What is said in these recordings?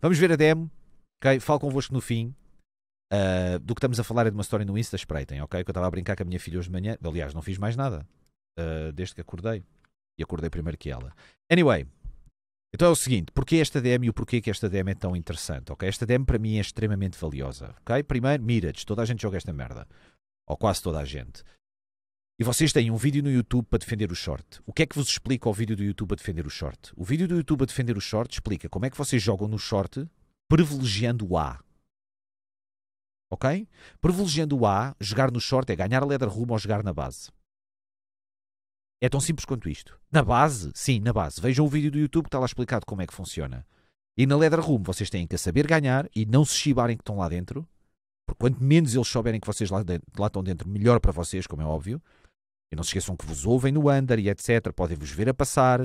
Vamos ver a demo. ok Falo convosco no fim. Uh, do que estamos a falar é de uma história no Insta, espreitem, ok? Que eu estava a brincar com a minha filha hoje de manhã. Aliás, não fiz mais nada uh, desde que acordei. E acordei primeiro que ela. Anyway, então é o seguinte: porquê esta DM e o porquê que esta DM é tão interessante, ok? Esta DM para mim é extremamente valiosa, ok? Primeiro, Mirage, toda a gente joga esta merda. Ou quase toda a gente. E vocês têm um vídeo no YouTube para defender o short. O que é que vos explica o vídeo do YouTube a defender o short? O vídeo do YouTube a defender o short explica como é que vocês jogam no short privilegiando o A. Ok? Privilegiando o A, jogar no short é ganhar a ledra rumo ou jogar na base. É tão simples quanto isto. Na base, sim, na base. Vejam o vídeo do YouTube que está lá explicado como é que funciona. E na ledra rumo vocês têm que saber ganhar e não se chibarem que estão lá dentro. Porque quanto menos eles souberem que vocês lá, de, lá estão dentro, melhor para vocês, como é óbvio. E não se esqueçam que vos ouvem no Under e etc. Podem vos ver a passar.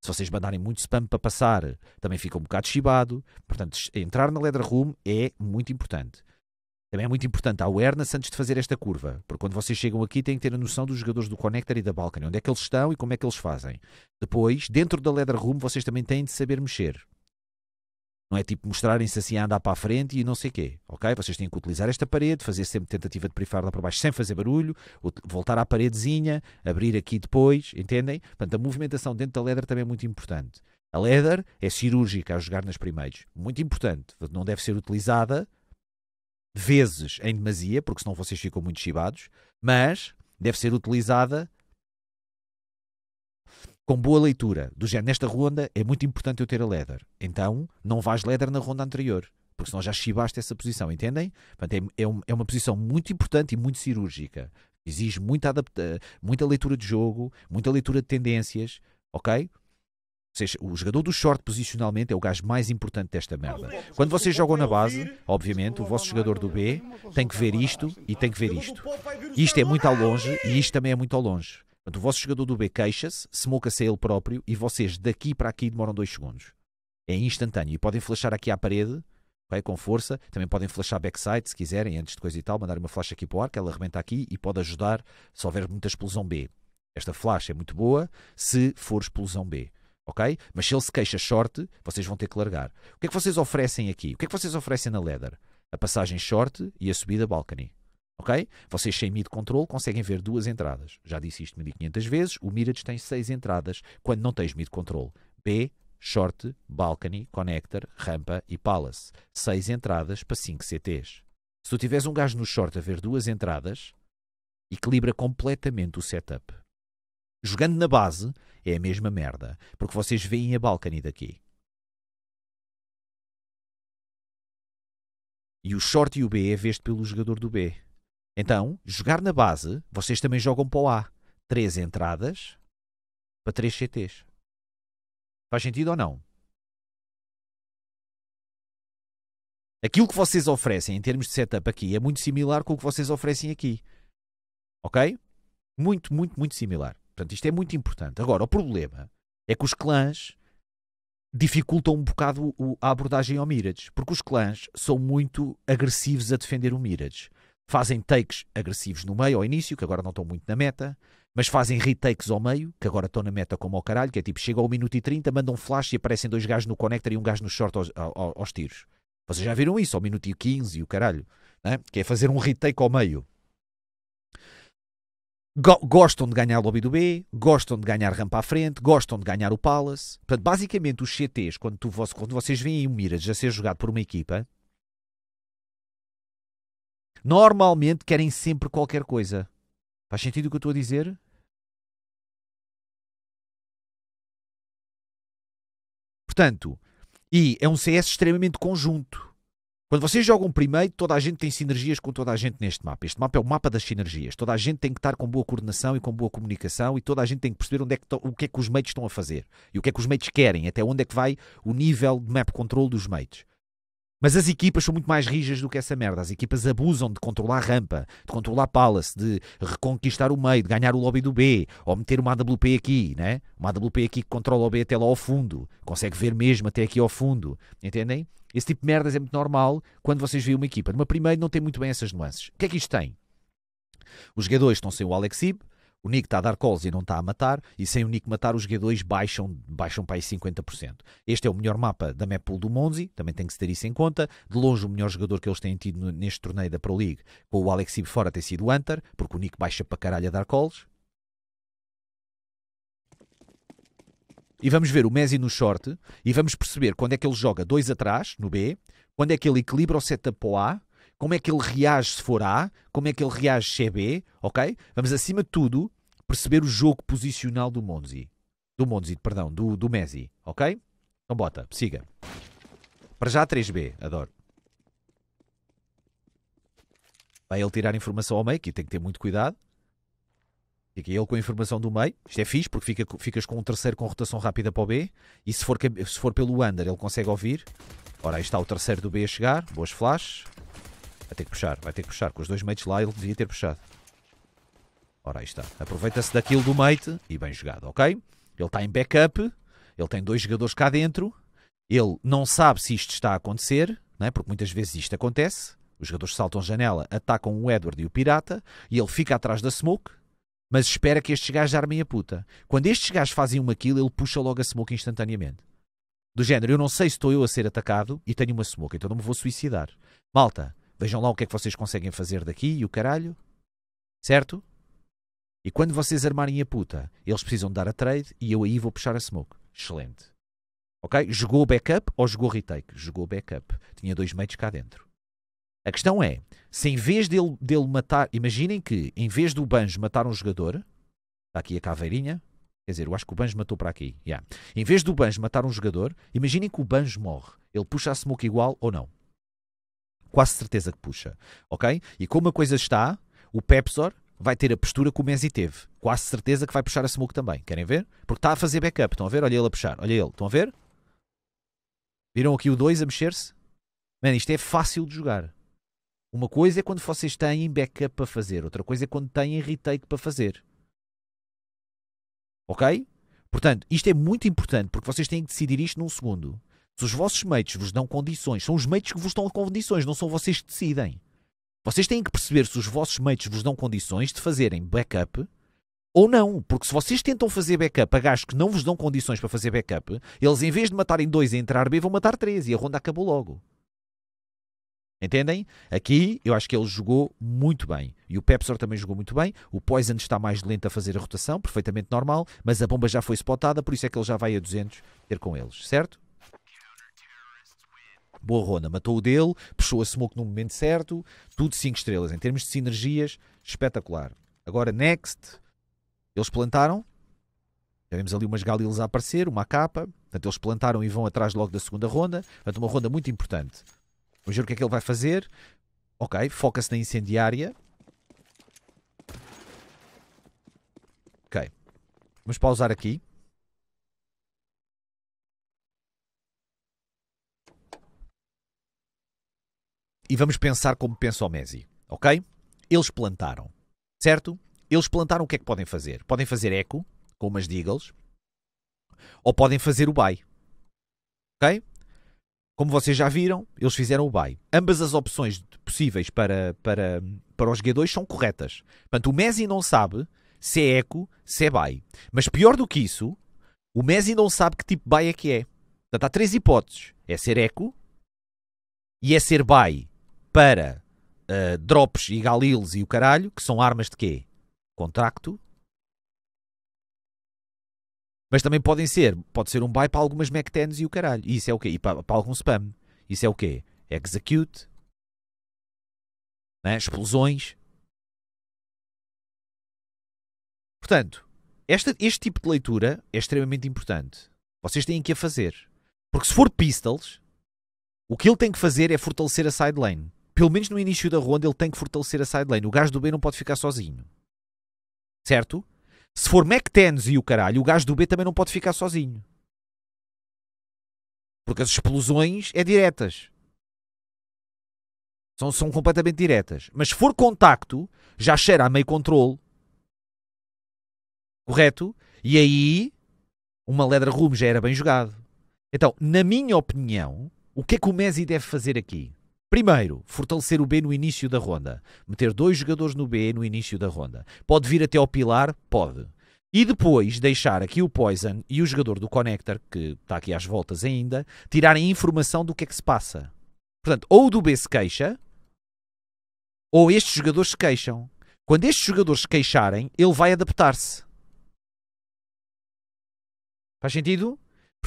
Se vocês mandarem muito spam para passar, também fica um bocado chibado. Portanto, entrar na Leather Room é muito importante. Também é muito importante a awareness antes de fazer esta curva, porque quando vocês chegam aqui têm que ter a noção dos jogadores do Connector e da Balkan, onde é que eles estão e como é que eles fazem. Depois, dentro da Leather Room, vocês também têm de saber mexer. Não é tipo mostrarem-se assim a andar para a frente e não sei o quê. Ok? Vocês têm que utilizar esta parede, fazer sempre tentativa de perifar lá para baixo sem fazer barulho, voltar à paredezinha, abrir aqui depois, entendem? Portanto, a movimentação dentro da ledra também é muito importante. A ledra é cirúrgica a jogar nas primeiras, Muito importante. Não deve ser utilizada vezes em demasia, porque senão vocês ficam muito chibados, mas deve ser utilizada com boa leitura, do género, nesta ronda é muito importante eu ter a leather. Então, não vais leather na ronda anterior, porque senão já chibaste essa posição, entendem? Portanto, é, é, um, é uma posição muito importante e muito cirúrgica. Exige muita, adapta, muita leitura de jogo, muita leitura de tendências, ok? Ou seja, o jogador do short posicionalmente é o gajo mais importante desta merda. Quando vocês jogam na base, obviamente, o vosso jogador do B tem que ver isto e tem que ver isto. Isto é muito ao longe e isto também é muito ao longe o vosso jogador do B queixa-se, smoke-se a é ele próprio e vocês daqui para aqui demoram 2 segundos. É instantâneo. E podem flashar aqui à parede, okay, com força. Também podem flashar backside se quiserem, antes de coisa e tal. Mandar uma flash aqui para o ar, que ela arrebenta aqui e pode ajudar se houver muita explosão B. Esta flash é muito boa se for explosão B. Ok? Mas se ele se queixa short, vocês vão ter que largar. O que é que vocês oferecem aqui? O que é que vocês oferecem na leather? A passagem short e a subida balcony. Ok? Vocês sem mid control conseguem ver duas entradas. Já disse isto 1500 vezes. O Mirage tem seis entradas quando não tens mid control. B, short, balcony, connector, rampa e palace. Seis entradas para 5 CTs. Se tu tiveres um gajo no short a ver duas entradas, equilibra completamente o setup. Jogando na base é a mesma merda, porque vocês veem a balcony daqui. E o short e o B é visto pelo jogador do B. Então, jogar na base, vocês também jogam para o A. Três entradas para três CTs. Faz sentido ou não? Aquilo que vocês oferecem em termos de setup aqui é muito similar com o que vocês oferecem aqui. Ok? Muito, muito, muito similar. Portanto, isto é muito importante. Agora, o problema é que os clãs dificultam um bocado a abordagem ao Mirage, porque os clãs são muito agressivos a defender o Mirage fazem takes agressivos no meio, ao início, que agora não estão muito na meta, mas fazem retakes ao meio, que agora estão na meta como ao caralho, que é tipo, chega ao minuto e 30, mandam um flash e aparecem dois gajos no connector e um gajo no short aos, aos, aos tiros. Vocês já viram isso, ao minuto e 15 e o caralho, né? que é fazer um retake ao meio. gostam de ganhar lobby do B, gostam de ganhar rampa à frente, gostam de ganhar o Palace. Portanto, basicamente, os CTs, quando, tu, quando vocês veem o Miras a ser jogado por uma equipa, Normalmente querem sempre qualquer coisa. Faz sentido o que eu estou a dizer? Portanto, e é um CS extremamente conjunto. Quando vocês jogam primeiro, toda a gente tem sinergias com toda a gente neste mapa. Este mapa é o mapa das sinergias. Toda a gente tem que estar com boa coordenação e com boa comunicação e toda a gente tem que perceber onde é que o que é que os mates estão a fazer e o que é que os mates querem, até onde é que vai o nível de map control dos mates. Mas as equipas são muito mais rijas do que essa merda. As equipas abusam de controlar a rampa, de controlar Palace, de reconquistar o meio, de ganhar o lobby do B, ou meter uma AWP aqui, né? Uma AWP aqui que controla o B até lá ao fundo, consegue ver mesmo até aqui ao fundo, entendem? Esse tipo de merdas é muito normal quando vocês veem uma equipa. Numa primeira não tem muito bem essas nuances. O que é que isto tem? Os jogadores estão sem o Alexib, o Nick está a dar calls e não está a matar, e sem o Nick matar, os G2 baixam, baixam para aí 50%. Este é o melhor mapa da map pool do Monzi, também tem que se ter isso em conta. De longe, o melhor jogador que eles têm tido neste torneio da Pro League, com o Alex Ibe fora, tem sido o Hunter, porque o Nick baixa para caralho a dar calls. E vamos ver o Messi no short, e vamos perceber quando é que ele joga dois atrás, no B, quando é que ele equilibra o setup para o A, como é que ele reage se for A, como é que ele reage se é B, ok? Vamos acima de tudo perceber o jogo posicional do Monzi. Do Monzi, perdão, do, do Messi, ok? Então bota, siga. Para já 3B, adoro. Vai ele tirar informação ao meio, aqui tem que ter muito cuidado. E ele com a informação do meio. Isto é fixe, porque fica, ficas com um terceiro com rotação rápida para o B. E se for, se for pelo under, ele consegue ouvir. Ora, aí está o terceiro do B a chegar. Boas flashes. Vai ter que puxar, vai ter que puxar. Com os dois mates lá ele devia ter puxado. Ora, aí está. Aproveita-se daquilo do mate e bem jogado, ok? Ele está em backup, ele tem dois jogadores cá dentro, ele não sabe se isto está a acontecer, não é? porque muitas vezes isto acontece. Os jogadores saltam janela, atacam o Edward e o pirata, e ele fica atrás da smoke, mas espera que estes gajos armem a puta. Quando estes gajos fazem uma kill, ele puxa logo a smoke instantaneamente. Do género, eu não sei se estou eu a ser atacado e tenho uma smoke, então não me vou suicidar. Malta, Vejam lá o que é que vocês conseguem fazer daqui e o caralho. Certo? E quando vocês armarem a puta, eles precisam dar a trade e eu aí vou puxar a smoke. Excelente. Ok? Jogou backup ou jogou retake? Jogou backup. Tinha dois mates cá dentro. A questão é, se em vez dele, dele matar... Imaginem que, em vez do Banjo matar um jogador... Está aqui a caveirinha. Quer dizer, eu acho que o Banjo matou para aqui. Yeah. Em vez do Banjo matar um jogador, imaginem que o Banjo morre. Ele puxa a smoke igual ou não? Quase certeza que puxa, ok? E como a coisa está, o Pepsor vai ter a postura que o Messi teve. Quase certeza que vai puxar a Smoke também. Querem ver? Porque está a fazer backup. Estão a ver? Olha ele a puxar. Olha ele. Estão a ver? Viram aqui o 2 a mexer-se? Mano, isto é fácil de jogar. Uma coisa é quando vocês têm backup para fazer. Outra coisa é quando têm retake para fazer. Ok? Portanto, isto é muito importante porque vocês têm que decidir isto num segundo. Se os vossos mates vos dão condições, são os mates que vos dão condições, não são vocês que decidem. Vocês têm que perceber se os vossos mates vos dão condições de fazerem backup ou não. Porque se vocês tentam fazer backup a gajos que não vos dão condições para fazer backup, eles em vez de matarem dois e entrar B, vão matar três e a ronda acabou logo. Entendem? Aqui eu acho que ele jogou muito bem. E o Pepsor também jogou muito bem. O Poison está mais lento a fazer a rotação, perfeitamente normal, mas a bomba já foi spotada, por isso é que ele já vai a 200 ter com eles, certo? boa ronda. Matou o dele, puxou a smoke no momento certo, tudo 5 estrelas. Em termos de sinergias, espetacular. Agora, next, eles plantaram, já ali umas galilas a aparecer, uma capa, portanto, eles plantaram e vão atrás logo da segunda ronda, portanto, uma ronda muito importante. Vamos ver o que é que ele vai fazer. Ok, foca-se na incendiária. Ok, vamos pausar aqui. e vamos pensar como pensa o Messi, ok? Eles plantaram, certo? Eles plantaram o que é que podem fazer? Podem fazer eco, com umas deagles, ou podem fazer o buy, ok? Como vocês já viram, eles fizeram o buy. Ambas as opções possíveis para, para, para os G2 são corretas. Portanto, o Messi não sabe se é eco, se é buy. Mas pior do que isso, o Messi não sabe que tipo de buy é que é. Portanto, há três hipóteses. É ser eco, e é ser buy para uh, drops e galiles e o caralho, que são armas de quê? Contracto. Mas também podem ser, pode ser um buy para algumas Mac 10 e o caralho. E isso é o quê? E para, para algum spam. Isso é o quê? Execute. Né? Explosões. Portanto, esta, este tipo de leitura é extremamente importante. Vocês têm que a fazer. Porque se for pistols, o que ele tem que fazer é fortalecer a sideline pelo menos no início da ronda, ele tem que fortalecer a side lane. O gajo do B não pode ficar sozinho. Certo? Se for Mac 10 e o caralho, o gajo do B também não pode ficar sozinho. Porque as explosões é diretas. São, são completamente diretas. Mas se for contacto, já cheira a meio controle. Correto? E aí, uma ledra rumo já era bem jogado. Então, na minha opinião, o que é que o Messi deve fazer aqui? Primeiro, fortalecer o B no início da ronda. Meter dois jogadores no B no início da ronda. Pode vir até ao pilar? Pode. E depois deixar aqui o Poison e o jogador do Connector, que está aqui às voltas ainda, tirarem informação do que é que se passa. Portanto, ou do B se queixa, ou estes jogadores se queixam. Quando estes jogadores se queixarem, ele vai adaptar-se. Faz sentido?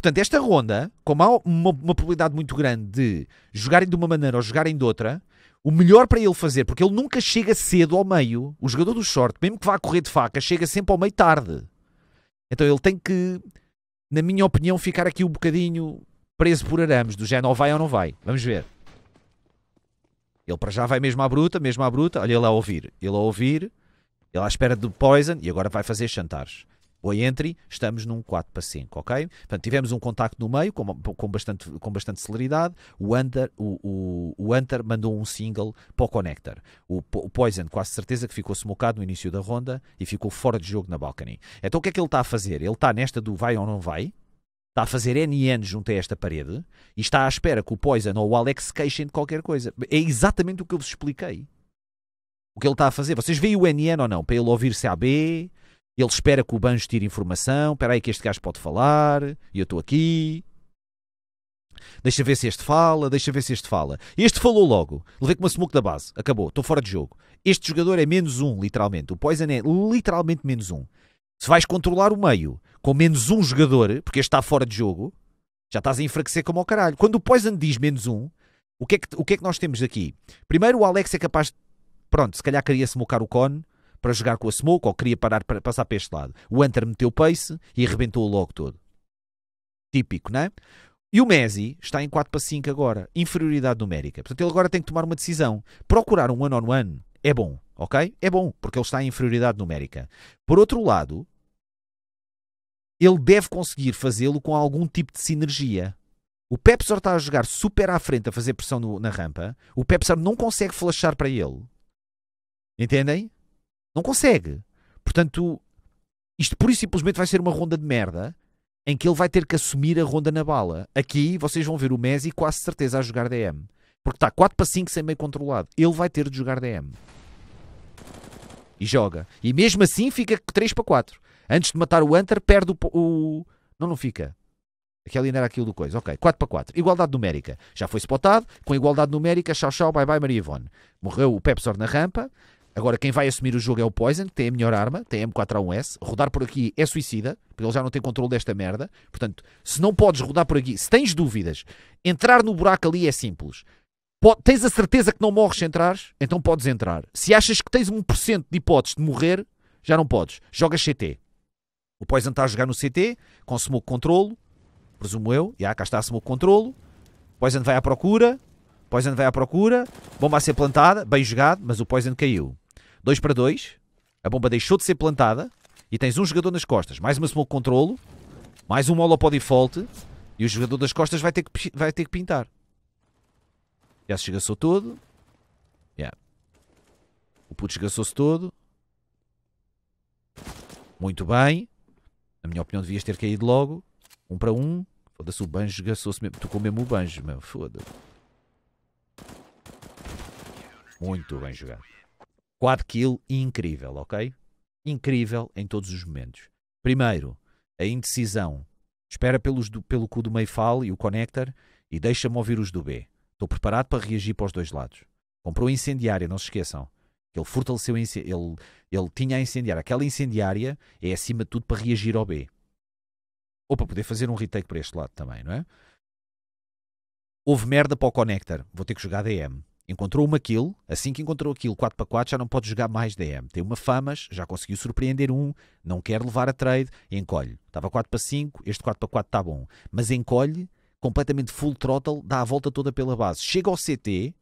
Portanto, esta ronda, como há uma, uma probabilidade muito grande de jogarem de uma maneira ou jogarem de outra, o melhor para ele fazer, porque ele nunca chega cedo ao meio, o jogador do short, mesmo que vá correr de faca, chega sempre ao meio tarde. Então ele tem que, na minha opinião, ficar aqui um bocadinho preso por arames, do género ou vai ou não vai. Vamos ver. Ele para já vai mesmo à bruta, mesmo à bruta. Olha ele a ouvir. Ele a ouvir. Ele à espera do Poison e agora vai fazer chantares ou entry, estamos num 4 para 5, ok? Portanto, tivemos um contacto no meio com, com, bastante, com bastante celeridade, o Hunter, o, o, o Hunter mandou um single para o Connector. O, o Poison, quase certeza que ficou smocado no início da ronda e ficou fora de jogo na balcony. Então o que é que ele está a fazer? Ele está nesta do vai ou não vai, está a fazer NN junto a esta parede e está à espera que o Poison ou o Alex queixem de qualquer coisa. É exatamente o que eu vos expliquei. O que ele está a fazer. Vocês veem o NN ou não? Para ele ouvir-se AB, ele espera que o banjo tire informação. Espera aí que este gajo pode falar. E eu estou aqui. Deixa ver se este fala, deixa ver se este fala. Este falou logo. Levei com uma smoke da base. Acabou, estou fora de jogo. Este jogador é menos um, literalmente. O Poison é literalmente menos um. Se vais controlar o meio com menos um jogador, porque este está fora de jogo, já estás a enfraquecer como ao caralho. Quando o Poison diz menos um, o que é que, o que, é que nós temos aqui? Primeiro, o Alex é capaz de. Pronto, se calhar queria smocar o Con, para jogar com a Smoke ou queria parar para passar para este lado. O Hunter meteu pace e arrebentou logo todo. Típico, não é? E o Messi está em 4 para 5 agora, inferioridade numérica. Portanto, ele agora tem que tomar uma decisão. Procurar um one-on-one é bom, ok? É bom, porque ele está em inferioridade numérica. Por outro lado, ele deve conseguir fazê-lo com algum tipo de sinergia. O Pepsor está a jogar super à frente a fazer pressão no, na rampa. O Pepsor não consegue flashar para ele. Entendem? Não consegue. Portanto, isto pura e simplesmente vai ser uma ronda de merda em que ele vai ter que assumir a ronda na bala. Aqui vocês vão ver o Messi quase certeza a jogar DM. Porque está 4 para 5 sem meio controlado. Ele vai ter de jogar DM. E joga. E mesmo assim fica 3 para 4. Antes de matar o Hunter, perde o, o... Não, não fica. Aquela ainda era aquilo do coisa. Ok, 4 para 4. Igualdade numérica. Já foi spotado. Com igualdade numérica, tchau, tchau, bye, bye, Maria Ivone. Morreu o Pepsor na rampa. Agora, quem vai assumir o jogo é o Poison, que tem a melhor arma, tem a M4A1S. Rodar por aqui é suicida, porque ele já não tem controle desta merda. Portanto, se não podes rodar por aqui, se tens dúvidas, entrar no buraco ali é simples. Pode, tens a certeza que não morres se entrares? Então podes entrar. Se achas que tens 1% de hipótese de morrer, já não podes. Joga CT. O Poison está a jogar no CT, com smoke controlo, presumo eu. Já, cá está a smoke controlo. Poison vai à procura. Poison vai à procura. Bomba a ser plantada. Bem jogado, mas o Poison caiu. 2 para 2. A bomba deixou de ser plantada. E tens um jogador nas costas. Mais uma smoke controlo. Mais um molo para default. E o jogador das costas vai ter que, vai ter que pintar. Já se esgaçou todo. Yeah. O puto esgaçou-se todo. Muito bem. Na minha opinião, devias ter caído logo. Um para um. Foda-se, o banjo esgaçou-se mesmo. Tocou mesmo o banjo, meu. Foda-se. Muito bem jogado kill incrível, ok? Incrível em todos os momentos. Primeiro, a indecisão. Espera pelos do, pelo cu do meio fal e o connector e deixa-me ouvir os do B. Estou preparado para reagir para os dois lados. Comprou incendiária, não se esqueçam. Ele fortaleceu, ele, ele tinha a incendiária. Aquela incendiária é acima de tudo para reagir ao B. Ou para poder fazer um retake para este lado também, não é? Houve merda para o connector. Vou ter que jogar DM. Encontrou uma kill, assim que encontrou aquilo 4x4 já não pode jogar mais DM. Tem uma famas, já conseguiu surpreender um, não quer levar a trade, encolhe. Estava 4x5, este 4x4 está bom. Mas encolhe, completamente full throttle, dá a volta toda pela base. Chega ao CT,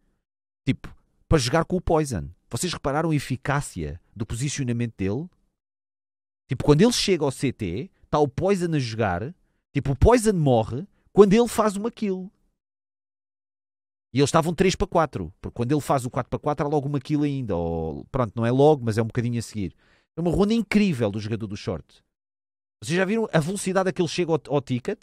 tipo, para jogar com o Poison. Vocês repararam a eficácia do posicionamento dele? Tipo, quando ele chega ao CT, está o Poison a jogar, tipo, o Poison morre quando ele faz uma kill. E eles estavam 3 para 4, porque quando ele faz o 4 para 4 há logo uma kill ainda. Ou, pronto, não é logo, mas é um bocadinho a seguir. É uma ronda incrível do jogador do short. Vocês já viram a velocidade a que ele chega ao, ao ticket?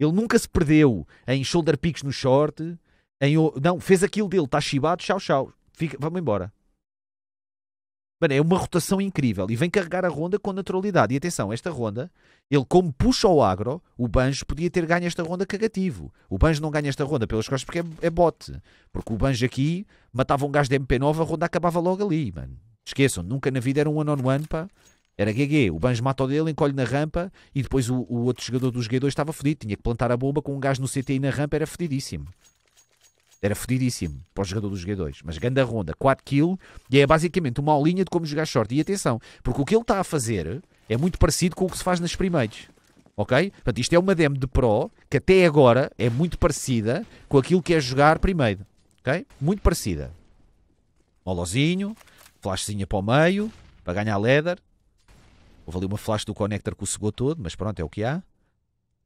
Ele nunca se perdeu em shoulder picks no short. Em, não, fez aquilo dele, está chibado, tchau, tchau. Fica, vamos embora. Mano, é uma rotação incrível e vem carregar a ronda com naturalidade. E atenção, esta ronda, ele como puxa o agro, o Banjo podia ter ganho esta ronda cagativo. O Banjo não ganha esta ronda pelas costas porque é, é bote. Porque o Banjo aqui matava um gajo de MP9, a ronda acabava logo ali, mano. Esqueçam, nunca na vida era um one-on-one, pá. Era GG. O Banjo mata o dele, encolhe na rampa e depois o, o outro jogador dos G2 estava fedido. Tinha que plantar a bomba com um gajo no CTI na rampa, era fedidíssimo. Era fodidíssimo para o jogador dos G2. Mas ganda ronda, 4 kg e é basicamente uma aulinha de como jogar short. E atenção, porque o que ele está a fazer é muito parecido com o que se faz nas primeiras. Ok? Portanto, isto é uma demo de Pro que até agora é muito parecida com aquilo que é jogar primeiro. Ok? Muito parecida. Molozinho, flashzinha para o meio, para ganhar leather. Houve ali uma flash do connector que o cegou todo, mas pronto, é o que há.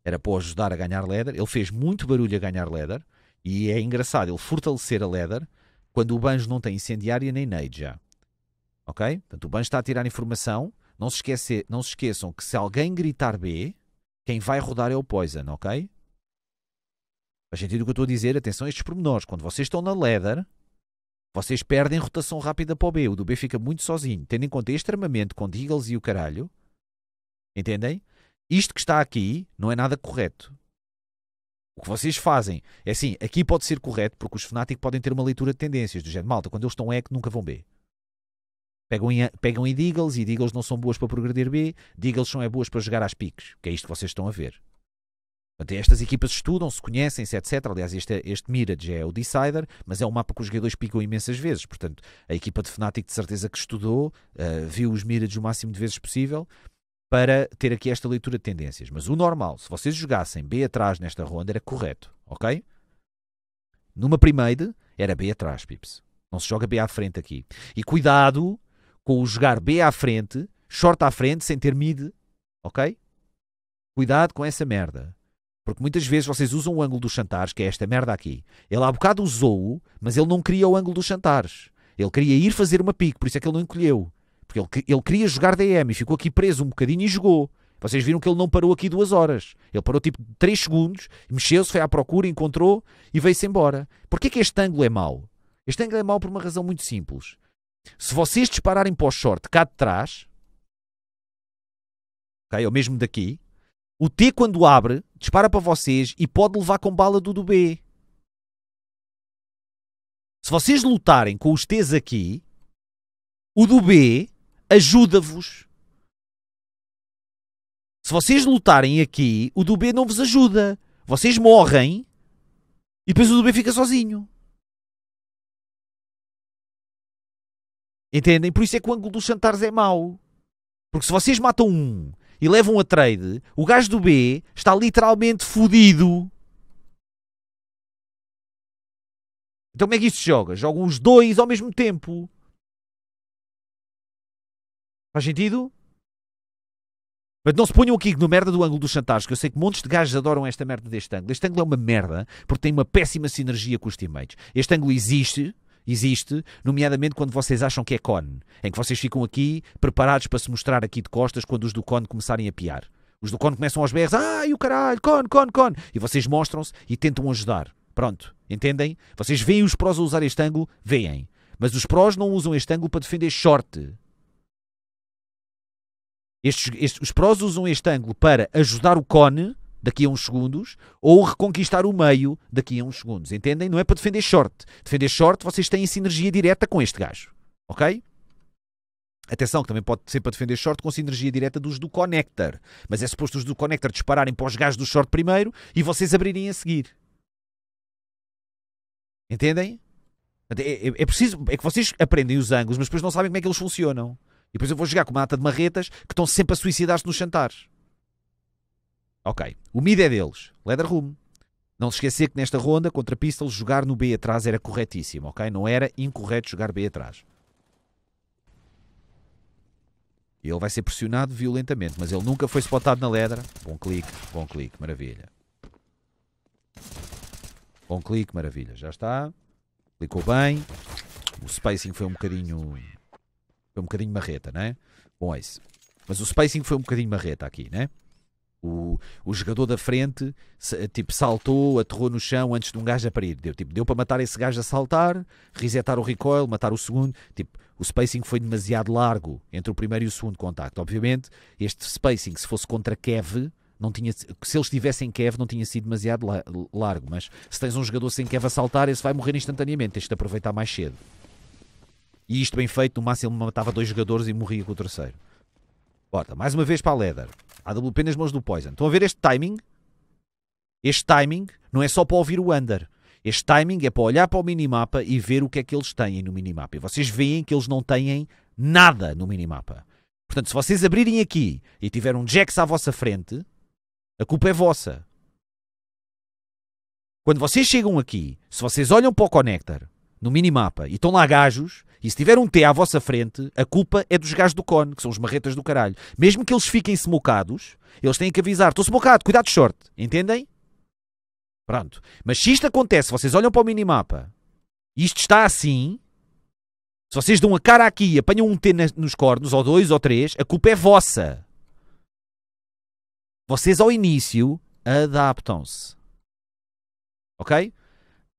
Era para o ajudar a ganhar leather. Ele fez muito barulho a ganhar leather. E é engraçado ele fortalecer a Leather quando o Banjo não tem incendiária nem nade já. Ok? Portanto, o Banjo está a tirar informação. Não se, esquece, não se esqueçam que se alguém gritar B, quem vai rodar é o Poison, ok? Faz sentido o que eu estou a dizer? Atenção a estes pormenores. Quando vocês estão na Leather, vocês perdem rotação rápida para o B. O do B fica muito sozinho. Tendo em conta este armamento com Deagles e o caralho. Entendem? Isto que está aqui não é nada correto. O que vocês fazem é assim, aqui pode ser correto, porque os Fnatic podem ter uma leitura de tendências, do género malta, quando eles estão E é que nunca vão B. Pegam em, pegam em Deagles e Deagles não são boas para progredir B, Deagles são é boas para jogar às piques, que é isto que vocês estão a ver. Portanto, estas equipas estudam-se, conhecem etc. Aliás, este, este Mirage é o Decider, mas é um mapa que os jogadores picam imensas vezes. Portanto, a equipa de Fnatic de certeza que estudou, uh, viu os Mirage o máximo de vezes possível para ter aqui esta leitura de tendências. Mas o normal, se vocês jogassem B atrás nesta ronda, era correto, ok? Numa primeira, era B atrás, pips. Não se joga B à frente aqui. E cuidado com o jogar B à frente, short à frente, sem ter mid, ok? Cuidado com essa merda. Porque muitas vezes vocês usam o ângulo dos chantares, que é esta merda aqui. Ele há bocado usou-o, mas ele não queria o ângulo dos chantares. Ele queria ir fazer uma pique, por isso é que ele não encolheu. Porque ele, ele queria jogar DM e ficou aqui preso um bocadinho e jogou. Vocês viram que ele não parou aqui duas horas. Ele parou tipo 3 segundos, mexeu-se, foi à procura, encontrou e veio-se embora. Porquê que este ângulo é mau? Este ângulo é mau por uma razão muito simples. Se vocês dispararem para o short cá de trás, ok, ou mesmo daqui, o T quando abre, dispara para vocês e pode levar com bala do do B. Se vocês lutarem com os T's aqui, o do B ajuda-vos. Se vocês lutarem aqui, o do B não vos ajuda. Vocês morrem e depois o do B fica sozinho. Entendem? Por isso é que o ângulo dos chantares é mau. Porque se vocês matam um e levam a trade, o gajo do B está literalmente fodido. Então como é que isto se joga? Jogam os dois ao mesmo tempo. Faz sentido? Mas não se ponham aqui no merda do ângulo dos chantagens, que eu sei que montes de gajos adoram esta merda deste ângulo. Este ângulo é uma merda porque tem uma péssima sinergia com os teammates. Este ângulo existe, existe, nomeadamente quando vocês acham que é con, em que vocês ficam aqui preparados para se mostrar aqui de costas quando os do con começarem a piar. Os do con começam aos berros, ai o caralho, con, con, con, e vocês mostram-se e tentam ajudar. Pronto, entendem? Vocês veem os prós a usar este ângulo, veem. Mas os prós não usam este ângulo para defender short. Estes, estes, os prós usam este ângulo para ajudar o cone daqui a uns segundos ou reconquistar o meio daqui a uns segundos. Entendem? Não é para defender short. Defender short, vocês têm sinergia direta com este gajo. Ok? Atenção, que também pode ser para defender short com sinergia direta dos do connector. Mas é suposto os do connector dispararem para os gajos do short primeiro e vocês abrirem a seguir. Entendem? É, é, é preciso. É que vocês aprendem os ângulos, mas depois não sabem como é que eles funcionam. E depois eu vou jogar com uma ata de marretas que estão sempre a suicidar-se nos chantares. Ok. O mid é deles. Leatherroom. Não se esquecer que nesta ronda, contra Pistols, jogar no B atrás era corretíssimo, ok? Não era incorreto jogar B atrás. E ele vai ser pressionado violentamente, mas ele nunca foi spotado na ledra. Bom clique, bom clique, maravilha. Bom clique, maravilha, já está. Clicou bem. O spacing foi um bocadinho foi um bocadinho marreta, né? Bom, é isso. Mas o spacing foi um bocadinho marreta aqui, né? O, o jogador da frente tipo, saltou, aterrou no chão antes de um gajo aparir. Deu, tipo, deu para matar esse gajo a saltar, resetar o recoil, matar o segundo. Tipo, o spacing foi demasiado largo entre o primeiro e o segundo contacto. Obviamente, este spacing, se fosse contra Kev, não tinha, se eles tivessem Kev, não tinha sido demasiado largo. Mas se tens um jogador sem Kev a saltar, esse vai morrer instantaneamente. Tens de aproveitar mais cedo. E isto bem feito, no máximo ele matava dois jogadores e morria com o terceiro. Bota, mais uma vez para a Leather. AWP nas mãos do Poison. Estão a ver este timing? Este timing não é só para ouvir o under. Este timing é para olhar para o minimapa e ver o que é que eles têm no minimapa. E vocês veem que eles não têm nada no minimapa. Portanto, se vocês abrirem aqui e tiverem um Jax à vossa frente, a culpa é vossa. Quando vocês chegam aqui, se vocês olham para o connector no minimapa e estão lá gajos, e se tiver um T à vossa frente, a culpa é dos gajos do cone, que são os marretas do caralho. Mesmo que eles fiquem smocados, eles têm que avisar: estou smocado, cuidado short. Entendem? Pronto. Mas se isto acontece, vocês olham para o minimapa, isto está assim. Se vocês dão a cara aqui e apanham um T nos cornos, ou dois ou três, a culpa é vossa. Vocês ao início adaptam-se. Ok?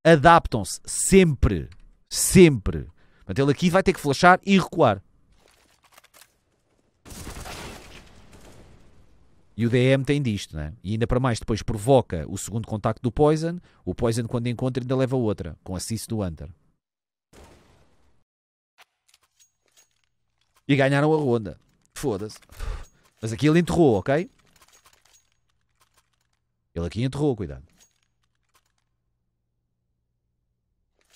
Adaptam-se sempre. Sempre. Portanto, ele aqui vai ter que flashar e recuar. E o DM tem disto, né? E ainda para mais, depois provoca o segundo contacto do Poison. O Poison, quando encontra, ainda leva outra, com assist do Hunter. E ganharam a ronda. Foda-se. Mas aqui ele enterrou, ok? Ele aqui enterrou, cuidado.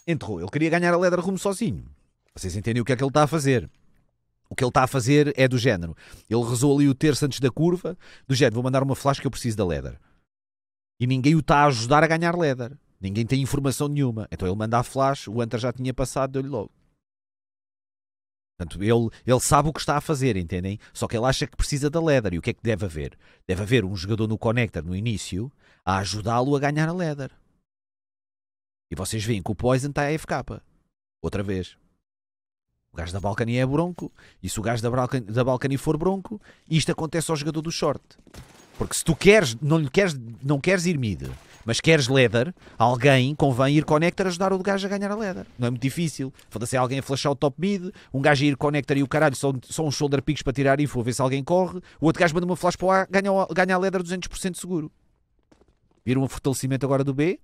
Enterrou. Ele queria ganhar a Leather Room sozinho. Vocês entendem o que é que ele está a fazer. O que ele está a fazer é do género. Ele rezou ali o terço antes da curva, do género, vou mandar uma flash que eu preciso da leather. E ninguém o está a ajudar a ganhar leather. Ninguém tem informação nenhuma. Então ele manda a flash, o Hunter já tinha passado, deu-lhe logo. Portanto, ele, ele sabe o que está a fazer, entendem? Só que ele acha que precisa da leather. E o que é que deve haver? Deve haver um jogador no connector no início a ajudá-lo a ganhar a leather. E vocês veem que o Poison está a FK. Outra vez. O gajo da Balcani é bronco, e se o gajo da Balcani, da Balcani for bronco, isto acontece ao jogador do short. Porque se tu queres, não, queres, não queres ir mid, mas queres leather, alguém convém ir connector ajudar o gajo a ganhar a leather. Não é muito difícil. Foda-se alguém a flashar o top mid, um gajo a ir connector e o caralho, só, só uns shoulder picks para tirar info, a ver se alguém corre. O outro gajo manda uma flash para o A, ganha, ganha a leather 200% seguro. Viram um fortalecimento agora do B?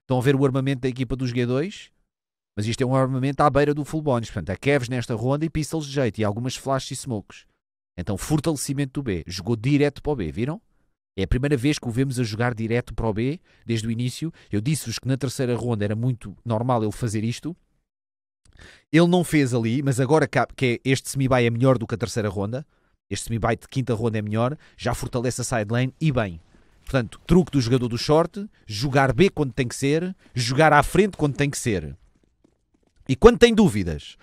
Estão a ver o armamento da equipa dos G2? Mas isto é um armamento à beira do full bonus, portanto, a Kevs nesta ronda e pistols de jeito e algumas flashes e smokes. Então, fortalecimento do B. Jogou direto para o B, viram? É a primeira vez que o vemos a jogar direto para o B, desde o início. Eu disse-vos que na terceira ronda era muito normal ele fazer isto. Ele não fez ali, mas agora que é, este semi-buy é melhor do que a terceira ronda, este semi-buy de quinta ronda é melhor, já fortalece a side e bem. Portanto, truque do jogador do short, jogar B quando tem que ser, jogar à frente quando tem que ser. E quando tem dúvidas,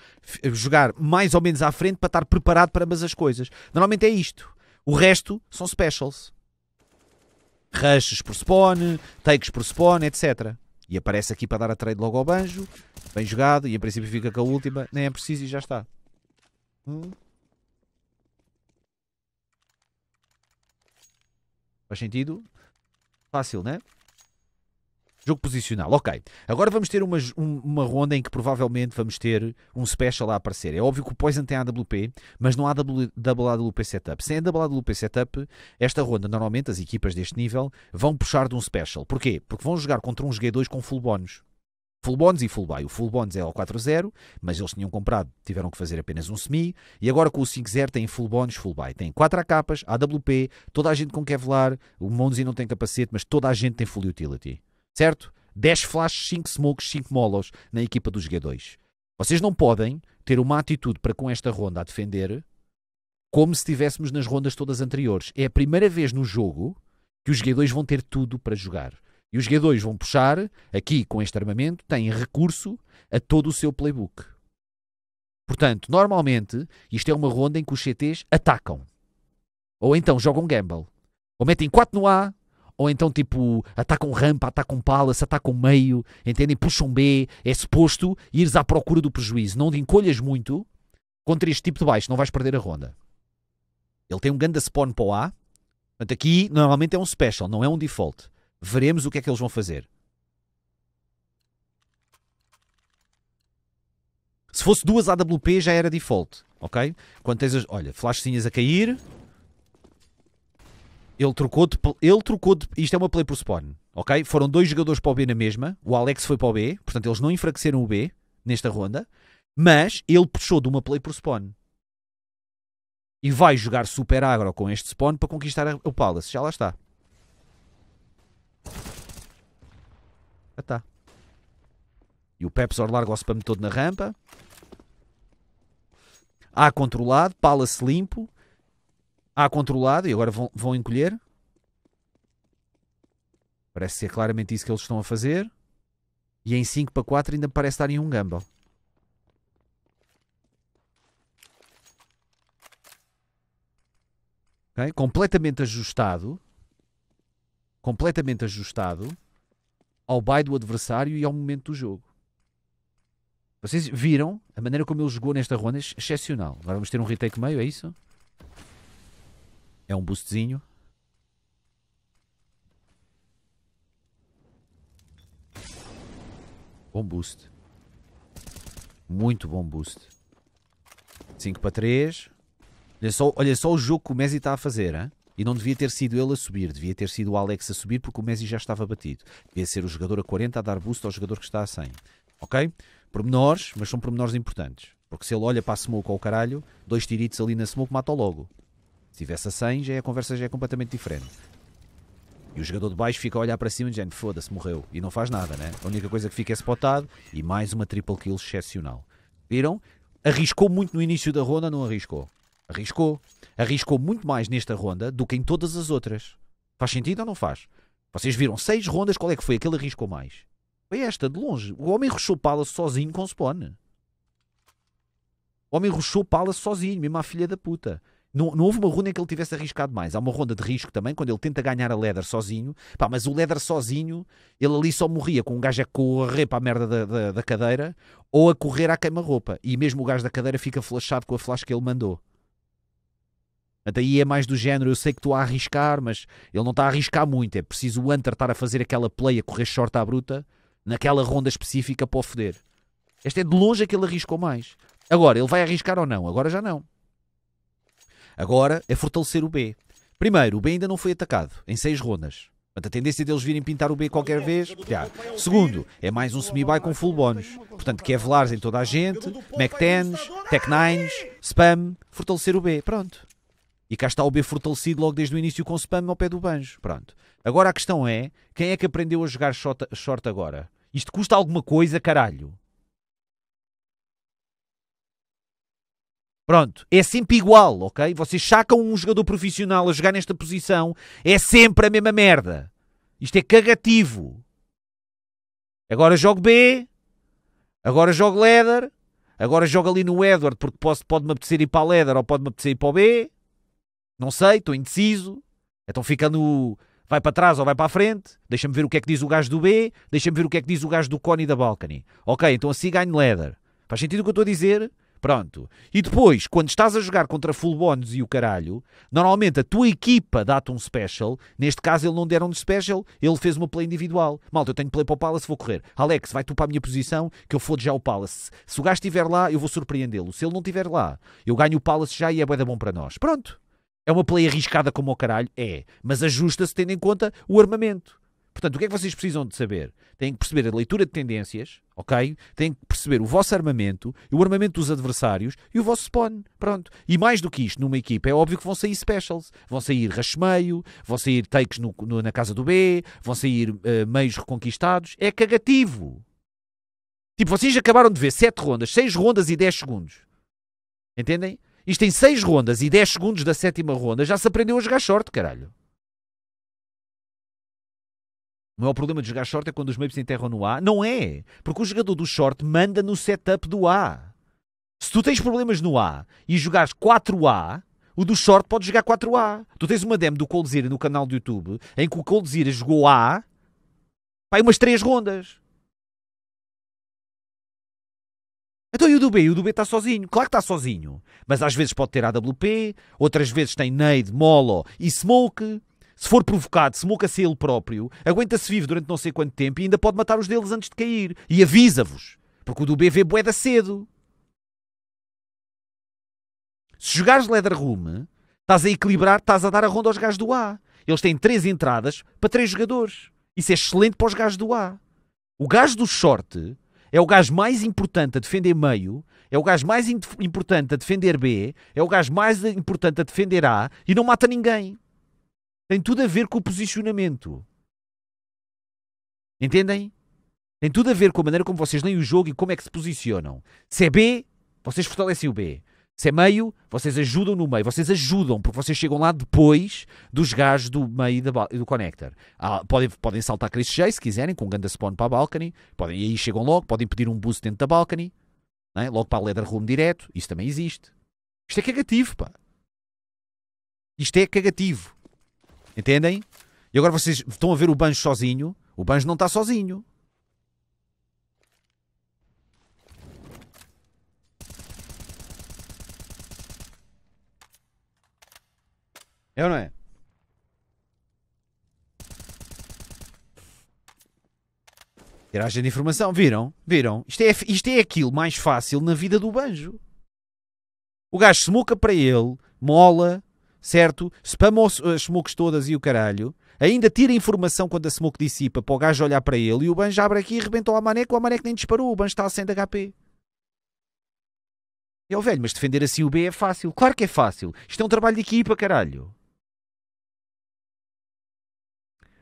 jogar mais ou menos à frente para estar preparado para ambas as coisas. Normalmente é isto. O resto são specials. Rushes por spawn, takes por spawn, etc. E aparece aqui para dar a trade logo ao banjo. Bem jogado. E em princípio fica com a última. Nem é preciso e já está. Hum. Faz sentido? Fácil, né? Jogo posicional, ok. Agora vamos ter uma, uma ronda em que provavelmente vamos ter um special a aparecer. É óbvio que o Poison tem AWP, mas não há AWP setup. Sem AWP setup, esta ronda, normalmente as equipas deste nível vão puxar de um special. Porquê? Porque vão jogar contra um G2 com full bónus. Full Bonds e Full Buy. O Full Bonds é ao 4-0, mas eles tinham comprado, tiveram que fazer apenas um semi, e agora com o 5-0 têm Full Bonds, Full Buy. Tem 4 AKs, AWP, toda a gente com Kevlar, o Monzi não tem capacete, mas toda a gente tem Full Utility certo? 10 flashes, 5 smokes, 5 molos na equipa dos G2. Vocês não podem ter uma atitude para com esta ronda a defender como se estivéssemos nas rondas todas anteriores. É a primeira vez no jogo que os G2 vão ter tudo para jogar. E os G2 vão puxar, aqui com este armamento, têm recurso a todo o seu playbook. Portanto, normalmente, isto é uma ronda em que os CTs atacam. Ou então jogam gamble. Ou metem 4 no A, ou então tipo atacam rampa, atacam palace, atacam meio, entendem? Puxam B, é suposto ires à procura do prejuízo. Não te encolhas muito contra este tipo de baixo, não vais perder a ronda. Ele tem um grande spawn para o A, portanto aqui normalmente é um special, não é um default. Veremos o que é que eles vão fazer. Se fosse duas AWP já era default, ok? Quando tens as, olha, flashzinhas a cair, ele trocou de. Ele trocou de isto é uma play por spawn, ok? Foram dois jogadores para o B na mesma. O Alex foi para o B, portanto eles não enfraqueceram o B nesta ronda. Mas ele puxou de uma play por spawn. E vai jogar super agro com este spawn para conquistar o Palace. Já lá está. Já está. E o Pepsor larga o spam todo na rampa. A controlado, Palace limpo. A controlado e agora vão, vão encolher. Parece ser claramente isso que eles estão a fazer. E em 5 para 4 ainda parece estar em um gamble. Okay? Completamente ajustado. Completamente ajustado ao baile do adversário e ao momento do jogo. Vocês viram a maneira como ele jogou nesta ronda? Excepcional. Agora vamos ter um retake meio, é isso? É um boostzinho. Bom boost. Muito bom boost. 5 para 3. Olha só, olha só o jogo que o Messi está a fazer, hein? E não devia ter sido ele a subir, devia ter sido o Alex a subir porque o Messi já estava batido. Devia ser o jogador a 40 a dar boost ao jogador que está a 100. Ok? Pormenores, mas são pormenores importantes. Porque se ele olha para a smoke ao caralho, dois tiritos ali na smoke mata logo. Se tivesse a 100, já é- a conversa já é completamente diferente. E o jogador de baixo fica a olhar para cima e dizendo foda-se, morreu. E não faz nada, né? A única coisa que fica é spotado e mais uma triple kill excepcional. Viram? Arriscou muito no início da ronda, não arriscou? Arriscou. Arriscou muito mais nesta ronda do que em todas as outras. Faz sentido ou não faz? Vocês viram seis rondas, qual é que foi aquele arriscou mais? Foi esta, de longe. O homem ruxou pala sozinho com spawn. O homem ruxou pala sozinho, mesmo à filha da puta. Não, não houve uma ronda em que ele tivesse arriscado mais. Há uma ronda de risco também, quando ele tenta ganhar a Leather sozinho. Pá, mas o Leather sozinho, ele ali só morria com um gajo a correr para a merda da, da, da cadeira ou a correr à queima-roupa. E mesmo o gajo da cadeira fica flashado com a flash que ele mandou. Até aí é mais do género, eu sei que estou a arriscar, mas ele não está a arriscar muito. É preciso o Hunter estar a fazer aquela play, a correr short à bruta, naquela ronda específica para o foder. Este é de longe que ele arriscou mais. Agora, ele vai arriscar ou não? Agora já não. Agora é fortalecer o B. Primeiro, o B ainda não foi atacado em seis rondas. Portanto, a tendência deles virem pintar o B qualquer vez. Já. Segundo, é mais um semi com full bónus. Portanto, Kevlars em toda a gente, Mac 10s, Tech 9s, Spam, fortalecer o B. Pronto. E cá está o B fortalecido logo desde o início com Spam ao pé do banjo. Pronto. Agora a questão é: quem é que aprendeu a jogar short agora? Isto custa alguma coisa, caralho. Pronto, é sempre igual, ok? Vocês sacam um jogador profissional a jogar nesta posição, é sempre a mesma merda. Isto é cagativo. Agora jogo B, agora jogo Leather, agora jogo ali no Edward porque pode-me apetecer ir para a Leather ou pode-me apetecer ir para o B. Não sei, estou indeciso. Então fica no vai para trás ou vai para a frente, deixa-me ver o que é que diz o gajo do B, deixa-me ver o que é que diz o gajo do Cone e da Balcony. Ok, então assim ganho leather. Faz sentido o que eu estou a dizer? Pronto. E depois, quando estás a jogar contra Fulbones e o caralho, normalmente a tua equipa dá-te um special. Neste caso, ele não deram um special, ele fez uma play individual. Malta, eu tenho play para o Palace, vou correr. Alex, vai tu para a minha posição que eu fodo já o Palace. Se o gajo estiver lá, eu vou surpreendê-lo. Se ele não estiver lá, eu ganho o Palace já e é boeda bom para nós. Pronto. É uma play arriscada como o caralho? É. Mas ajusta-se tendo em conta o armamento. Portanto, o que é que vocês precisam de saber? Têm que perceber a leitura de tendências, ok? Têm que perceber o vosso armamento, o armamento dos adversários e o vosso spawn. Pronto. E mais do que isto, numa equipa, é óbvio que vão sair specials. Vão sair rachemeio, vão sair takes no, no, na casa do B, vão sair uh, meios reconquistados. É cagativo. Tipo, vocês acabaram de ver 7 rondas, 6 rondas e 10 segundos. Entendem? Isto em 6 rondas e 10 segundos da sétima ronda já se aprendeu a jogar short, caralho é o problema de jogar short é quando os meios se enterram no A. Não é, porque o jogador do short manda no setup do A. Se tu tens problemas no A e jogares 4A, o do short pode jogar 4A. Tu tens uma demo do Coldzera no canal do YouTube em que o Coldzera jogou A para umas 3 rondas. Então e o do B? O do B está sozinho. Claro que está sozinho. Mas às vezes pode ter AWP, outras vezes tem nade, molo e smoke se for provocado, se moca-se ele próprio, aguenta-se vivo durante não sei quanto tempo e ainda pode matar os deles antes de cair. E avisa-vos, porque o do BV boeda cedo. Se jogares Leather Room, estás a equilibrar, estás a dar a ronda aos gajos do A. Eles têm três entradas para três jogadores. Isso é excelente para os gajos do A. O gajo do short é o gajo mais importante a defender meio, é o gajo mais importante a defender B, é o gajo mais importante a defender A e não mata ninguém. Tem tudo a ver com o posicionamento. Entendem? Tem tudo a ver com a maneira como vocês leem o jogo e como é que se posicionam. Se é B, vocês fortalecem o B. Se é meio, vocês ajudam no meio. Vocês ajudam, porque vocês chegam lá depois dos gajos do meio e do connector. Ah, podem, podem saltar Chris J, se quiserem, com um ganda spawn para a balcony. Podem, e aí chegam logo, podem pedir um boost dentro da balcony. É? Logo para a leather room direto. Isso também existe. Isto é cagativo, pá. Isto é cagativo. Entendem? E agora vocês estão a ver o Banjo sozinho. O Banjo não está sozinho. É ou não é? Tiragem de informação, viram? Viram? Isto é, isto é aquilo mais fácil na vida do banjo. O gajo se muca para ele, mola, certo? spamou as smokes todas e o caralho. Ainda tira informação quando a smoke dissipa para o gajo olhar para ele e o Banjo abre aqui e rebentou a maneca. O maneca nem disparou, o Banjo está a 100 de HP. É o velho, mas defender assim o B é fácil. Claro que é fácil. Isto é um trabalho de equipa, caralho.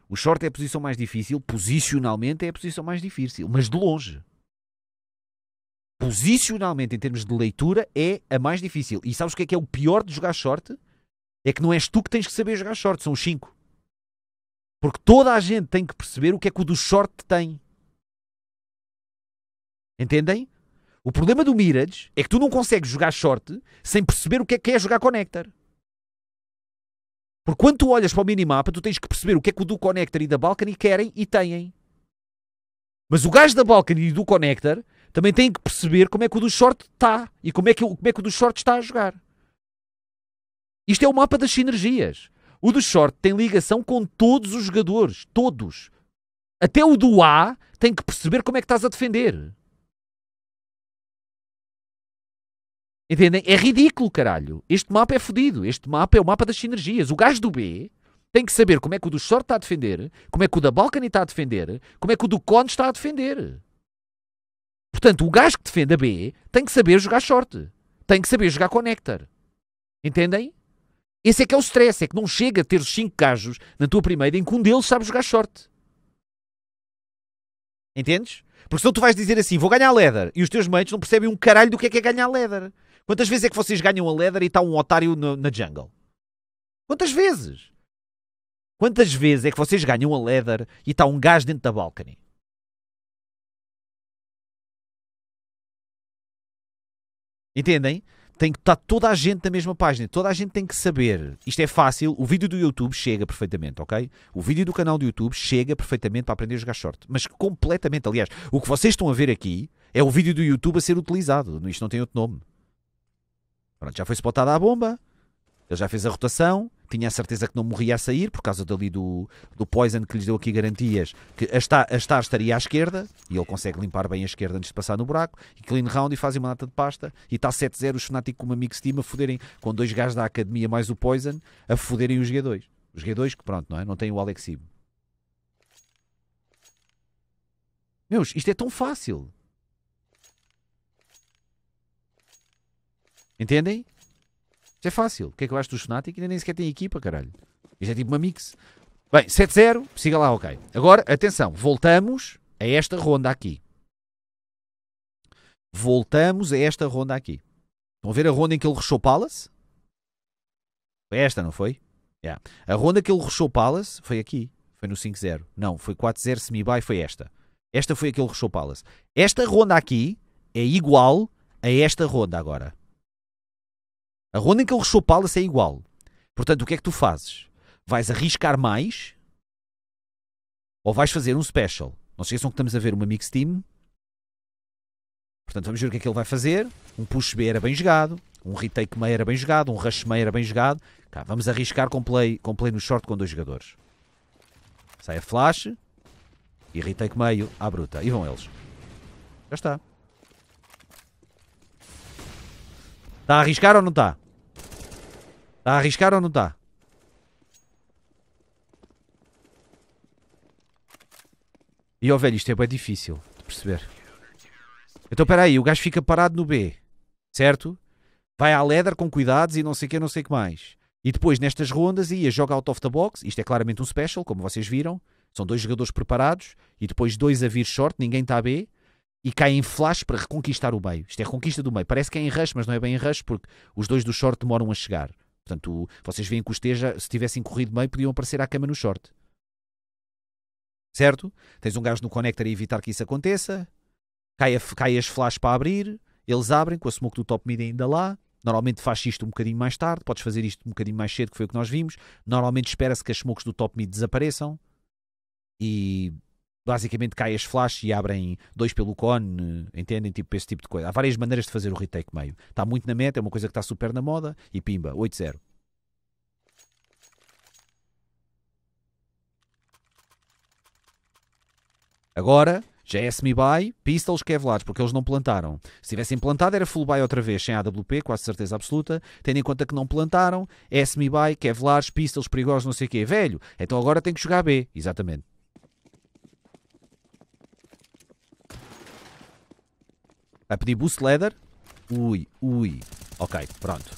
O short é a posição mais difícil, posicionalmente é a posição mais difícil, mas de longe. Posicionalmente, em termos de leitura, é a mais difícil. E sabes o que é que é o pior de jogar short? é que não és tu que tens que saber jogar short, são os 5. Porque toda a gente tem que perceber o que é que o do short tem. Entendem? O problema do Mirage é que tu não consegues jogar short sem perceber o que é que é jogar connector. Porque quando tu olhas para o minimapa, tu tens que perceber o que é que o do connector e da Balkany querem e têm. Mas o gajo da Balkany e do connector também tem que perceber como é que o do short está e como é que, como é que o do short está a jogar. Isto é o mapa das sinergias. O do short tem ligação com todos os jogadores, todos. Até o do A tem que perceber como é que estás a defender. Entendem? É ridículo, caralho. Este mapa é fodido. Este mapa é o mapa das sinergias. O gajo do B tem que saber como é que o do Short está a defender, como é que o da Balcany está a defender, como é que o do Con está a defender. Portanto, o gajo que defende a B tem que saber jogar Short. Tem que saber jogar Connector. Entendem? Esse é que é o stress, é que não chega a ter os cinco gajos na tua primeira em que um deles sabe jogar short. Entendes? Porque senão tu vais dizer assim, vou ganhar a leather, e os teus mates não percebem um caralho do que é que é ganhar a leather. Quantas vezes é que vocês ganham a leather e está um otário no, na jungle? Quantas vezes? Quantas vezes é que vocês ganham a leather e está um gajo dentro da balcony? Entendem? tem que estar toda a gente na mesma página, toda a gente tem que saber. Isto é fácil, o vídeo do YouTube chega perfeitamente, ok? O vídeo do canal do YouTube chega perfeitamente para aprender a jogar short, mas completamente, aliás, o que vocês estão a ver aqui é o vídeo do YouTube a ser utilizado, isto não tem outro nome. Pronto, já foi spotada a bomba, ele já fez a rotação, tinha a certeza que não morria a sair, por causa dali do, do Poison que lhes deu aqui garantias que a Star, a estar estaria à esquerda, e ele consegue limpar bem a esquerda antes de passar no buraco, e clean round e fazem uma nata de pasta, e está 7-0 os Fnatic com uma mix team a foderem, com dois gajos da academia mais o Poison, a foderem os G2. Os G2 que pronto, não é? Não tem o Alexibo. Meus, isto é tão fácil. Entendem? Isto é fácil. O que é que eu acho do Fnatic? É ainda nem sequer tem equipa, caralho. Isto é tipo uma mix. Bem, 7-0, siga lá, ok. Agora, atenção, voltamos a esta ronda aqui. Voltamos a esta ronda aqui. Estão a ver a ronda em que ele rechou Palace? Foi esta, não foi? Yeah. A ronda que ele rechou Palace foi aqui. Foi no 5-0. Não, foi 4-0 semi bye, foi esta. Esta foi aquele que ele Palace. Esta ronda aqui é igual a esta ronda agora. A ronda em que ele rechou Palace é igual. Portanto, o que é que tu fazes? Vais arriscar mais ou vais fazer um special? Não se esqueçam que estamos a ver uma mix team. Portanto, vamos ver o que é que ele vai fazer. Um push B era bem jogado. Um retake meio era bem jogado. Um rush meio era bem jogado. Cá, vamos arriscar com play, com play no short com dois jogadores. Sai a flash. E retake meio à bruta. E vão eles. Já está. Está a arriscar ou não está? Está a arriscar ou não está? E ó velho, isto é bem difícil de perceber. Então espera aí, o gajo fica parado no B, certo? Vai à ledra com cuidados e não sei o que, não sei o que mais. E depois nestas rondas ia, joga out of the box, isto é claramente um special, como vocês viram. São dois jogadores preparados e depois dois a vir short, ninguém está a B e cai em flash para reconquistar o meio. Isto é reconquista do meio. Parece que é em rush, mas não é bem em rush porque os dois do short demoram a chegar. Portanto, vocês veem que o Esteja, se tivessem corrido meio, podiam aparecer à cama no short. Certo? Tens um gajo no connector a evitar que isso aconteça. Cai, a, cai as flash para abrir. Eles abrem com a smoke do top mid ainda lá. Normalmente faz isto um bocadinho mais tarde. Podes fazer isto um bocadinho mais cedo, que foi o que nós vimos. Normalmente espera-se que as smokes do top mid desapareçam. E basicamente cai as flash e abrem dois pelo cone, entendem? Tipo, esse tipo de coisa. Há várias maneiras de fazer o retake meio. Está muito na meta, é uma coisa que está super na moda e pimba, 8-0. Agora, já é semi-buy, pistols kevlares, porque eles não plantaram. Se tivessem plantado, era full buy outra vez, sem AWP, quase certeza absoluta. Tendo em conta que não plantaram, é semi-buy, kevlares, pistols perigosos, não sei o quê. Velho, então agora tem que jogar B, exatamente. Vai pedir boost leather. Ui, ui. Ok, pronto.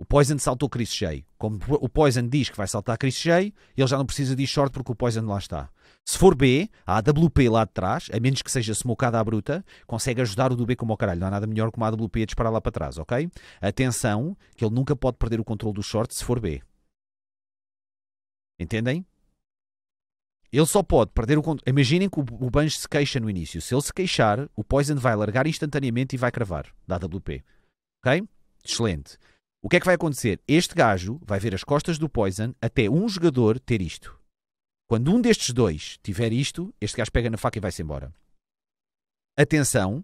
O Poison saltou Chris Shea. Como o Poison diz que vai saltar Chris Shea, ele já não precisa de short porque o Poison lá está. Se for B, há a WP lá de trás, a menos que seja smokada à bruta, consegue ajudar o do B como ao caralho. Não há nada melhor que uma WP a disparar lá para trás, ok? Atenção, que ele nunca pode perder o controle do short se for B. Entendem? Ele só pode perder o controle. Imaginem que o, banjo se queixa no início. Se ele se queixar, o Poison vai largar instantaneamente e vai cravar da AWP. Ok? Excelente. O que é que vai acontecer? Este gajo vai ver as costas do Poison até um jogador ter isto. Quando um destes dois tiver isto, este gajo pega na faca e vai-se embora. Atenção,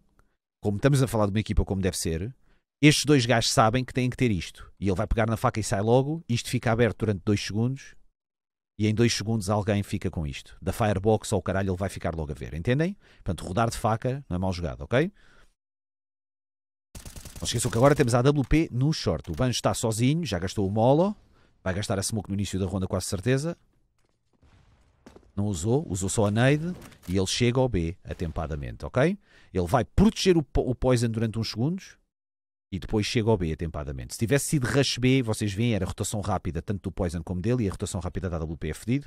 como estamos a falar de uma equipa como deve ser, estes dois gajos sabem que têm que ter isto. E ele vai pegar na faca e sai logo. Isto fica aberto durante dois segundos e em dois segundos alguém fica com isto. Da Firebox ao caralho ele vai ficar logo a ver, entendem? Portanto, rodar de faca não é mal jogado, ok? Não esqueçam que agora temos a AWP no short. O Banjo está sozinho, já gastou o Molo. Vai gastar a Smoke no início da ronda, quase certeza. Não usou, usou só a nade e ele chega ao B atempadamente, ok? Ele vai proteger o, o Poison durante uns segundos e depois chega ao B atempadamente. Se tivesse sido rush B, vocês veem, era a rotação rápida tanto do Poison como dele e a rotação rápida da WP é fedido.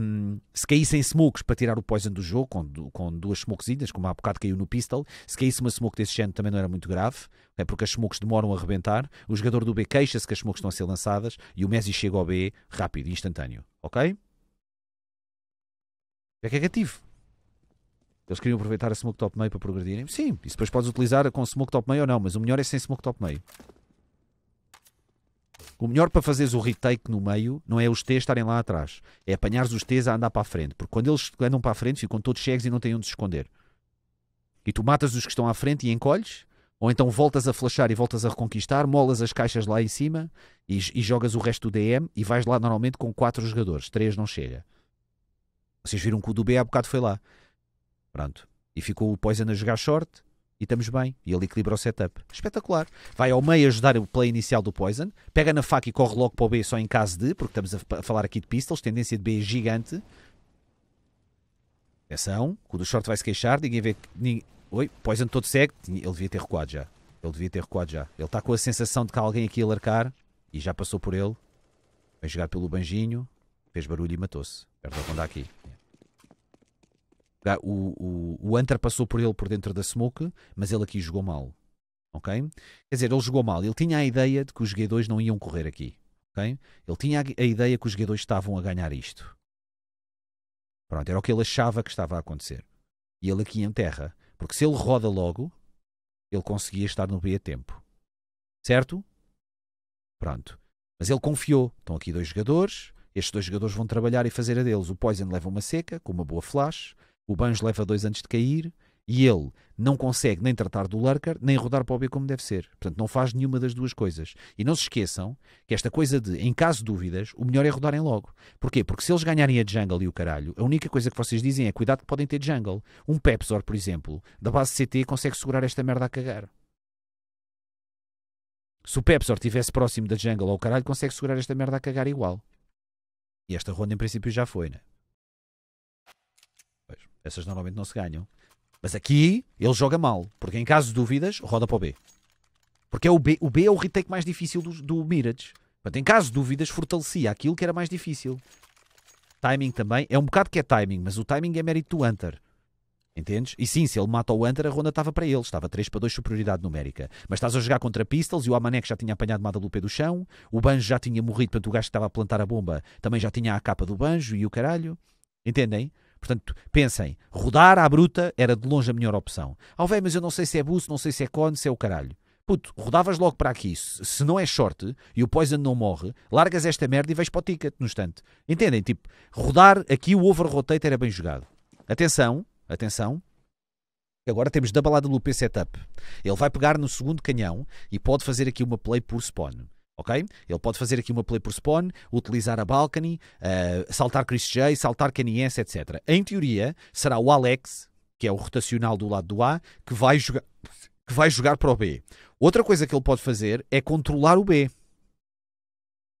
Um, se caíssem smokes para tirar o poison do jogo, com, com duas smokezinhas, como há bocado caiu no pistol, se caísse uma smoke desse género também não era muito grave, é porque as smokes demoram a rebentar. O jogador do B queixa-se que as smokes estão a ser lançadas e o Messi chega ao B rápido, instantâneo. Ok? É que é negativo. Eles queriam aproveitar a smoke top meio para progredirem. Sim, isso depois podes utilizar com smoke top meio ou não, mas o melhor é sem smoke top meio. O melhor para fazeres o retake no meio não é os T's estarem lá atrás, é apanhares os T's a andar para a frente, porque quando eles andam para a frente ficam todos cegos e não têm onde se esconder. E tu matas os que estão à frente e encolhes, ou então voltas a flashar e voltas a reconquistar, molas as caixas lá em cima e, e jogas o resto do DM e vais lá normalmente com quatro jogadores, três não chega. Vocês viram que o do B há bocado foi lá. Pronto. E ficou o Poison a jogar short e estamos bem. E ele equilibra o setup. Espetacular. Vai ao meio ajudar o play inicial do Poison, pega na faca e corre logo para o B só em caso de, porque estamos a falar aqui de pistols, tendência de B é gigante. Atenção, o do short vai se queixar, ninguém vê. Ninguém... Oi, Poison todo cego. Ele devia ter recuado já. Ele devia ter recuado já. Ele está com a sensação de que há alguém aqui a largar e já passou por ele. Vem jogar pelo banjinho, fez barulho e matou-se. Perde a aqui. Ah, o, o, o passou por ele por dentro da Smoke, mas ele aqui jogou mal. ok? Quer dizer, ele jogou mal. Ele tinha a ideia de que os G2 não iam correr aqui. ok? Ele tinha a, ideia que os G2 estavam a ganhar isto. Pronto, era o que ele achava que estava a acontecer. E ele aqui enterra. Porque se ele roda logo, ele conseguia estar no B a tempo. Certo? Pronto. Mas ele confiou. Estão aqui dois jogadores. Estes dois jogadores vão trabalhar e fazer a deles. O Poison leva uma seca, com uma boa flash. O Banjo leva dois antes de cair e ele não consegue nem tratar do lurker, nem rodar para o B como deve ser. Portanto, não faz nenhuma das duas coisas. E não se esqueçam que esta coisa de, em caso de dúvidas, o melhor é rodarem logo. Porquê? Porque se eles ganharem a jungle e o caralho, a única coisa que vocês dizem é cuidado que podem ter jungle. Um Pepsor, por exemplo, da base CT consegue segurar esta merda a cagar. Se o Pepsor estivesse próximo da jungle ou o caralho, consegue segurar esta merda a cagar igual. E esta ronda, em princípio, já foi, né? Essas normalmente não se ganham. Mas aqui ele joga mal, porque em caso de dúvidas, roda para o B. Porque é o, B, o B é o retake mais difícil do, do Mirage. Portanto, em caso de dúvidas, fortalecia aquilo que era mais difícil. Timing também. É um bocado que é timing, mas o timing é mérito do Hunter. Entendes? E sim, se ele mata o Hunter, a ronda estava para ele. Estava 3 para 2 superioridade numérica. Mas estás a jogar contra Pistols e o Amanek já tinha apanhado uma do chão. O Banjo já tinha morrido, portanto o gajo que estava a plantar a bomba também já tinha a capa do Banjo e o caralho. Entendem? Portanto, pensem, rodar à bruta era de longe a melhor opção. ao oh, mas eu não sei se é bus não sei se é cone, se é o caralho. Puto, rodavas logo para aqui. Se não é short e o Poison não morre, largas esta merda e vais para o ticket no instante. Entendem? Tipo, rodar aqui o over rotate era bem jogado. Atenção, atenção. Agora temos da balada Lupe setup. Ele vai pegar no segundo canhão e pode fazer aqui uma play por spawn ok? Ele pode fazer aqui uma play por spawn, utilizar a balcony, uh, saltar Chris J, saltar Kanye etc. Em teoria, será o Alex, que é o rotacional do lado do A, que vai jogar que vai jogar para o B. Outra coisa que ele pode fazer é controlar o B.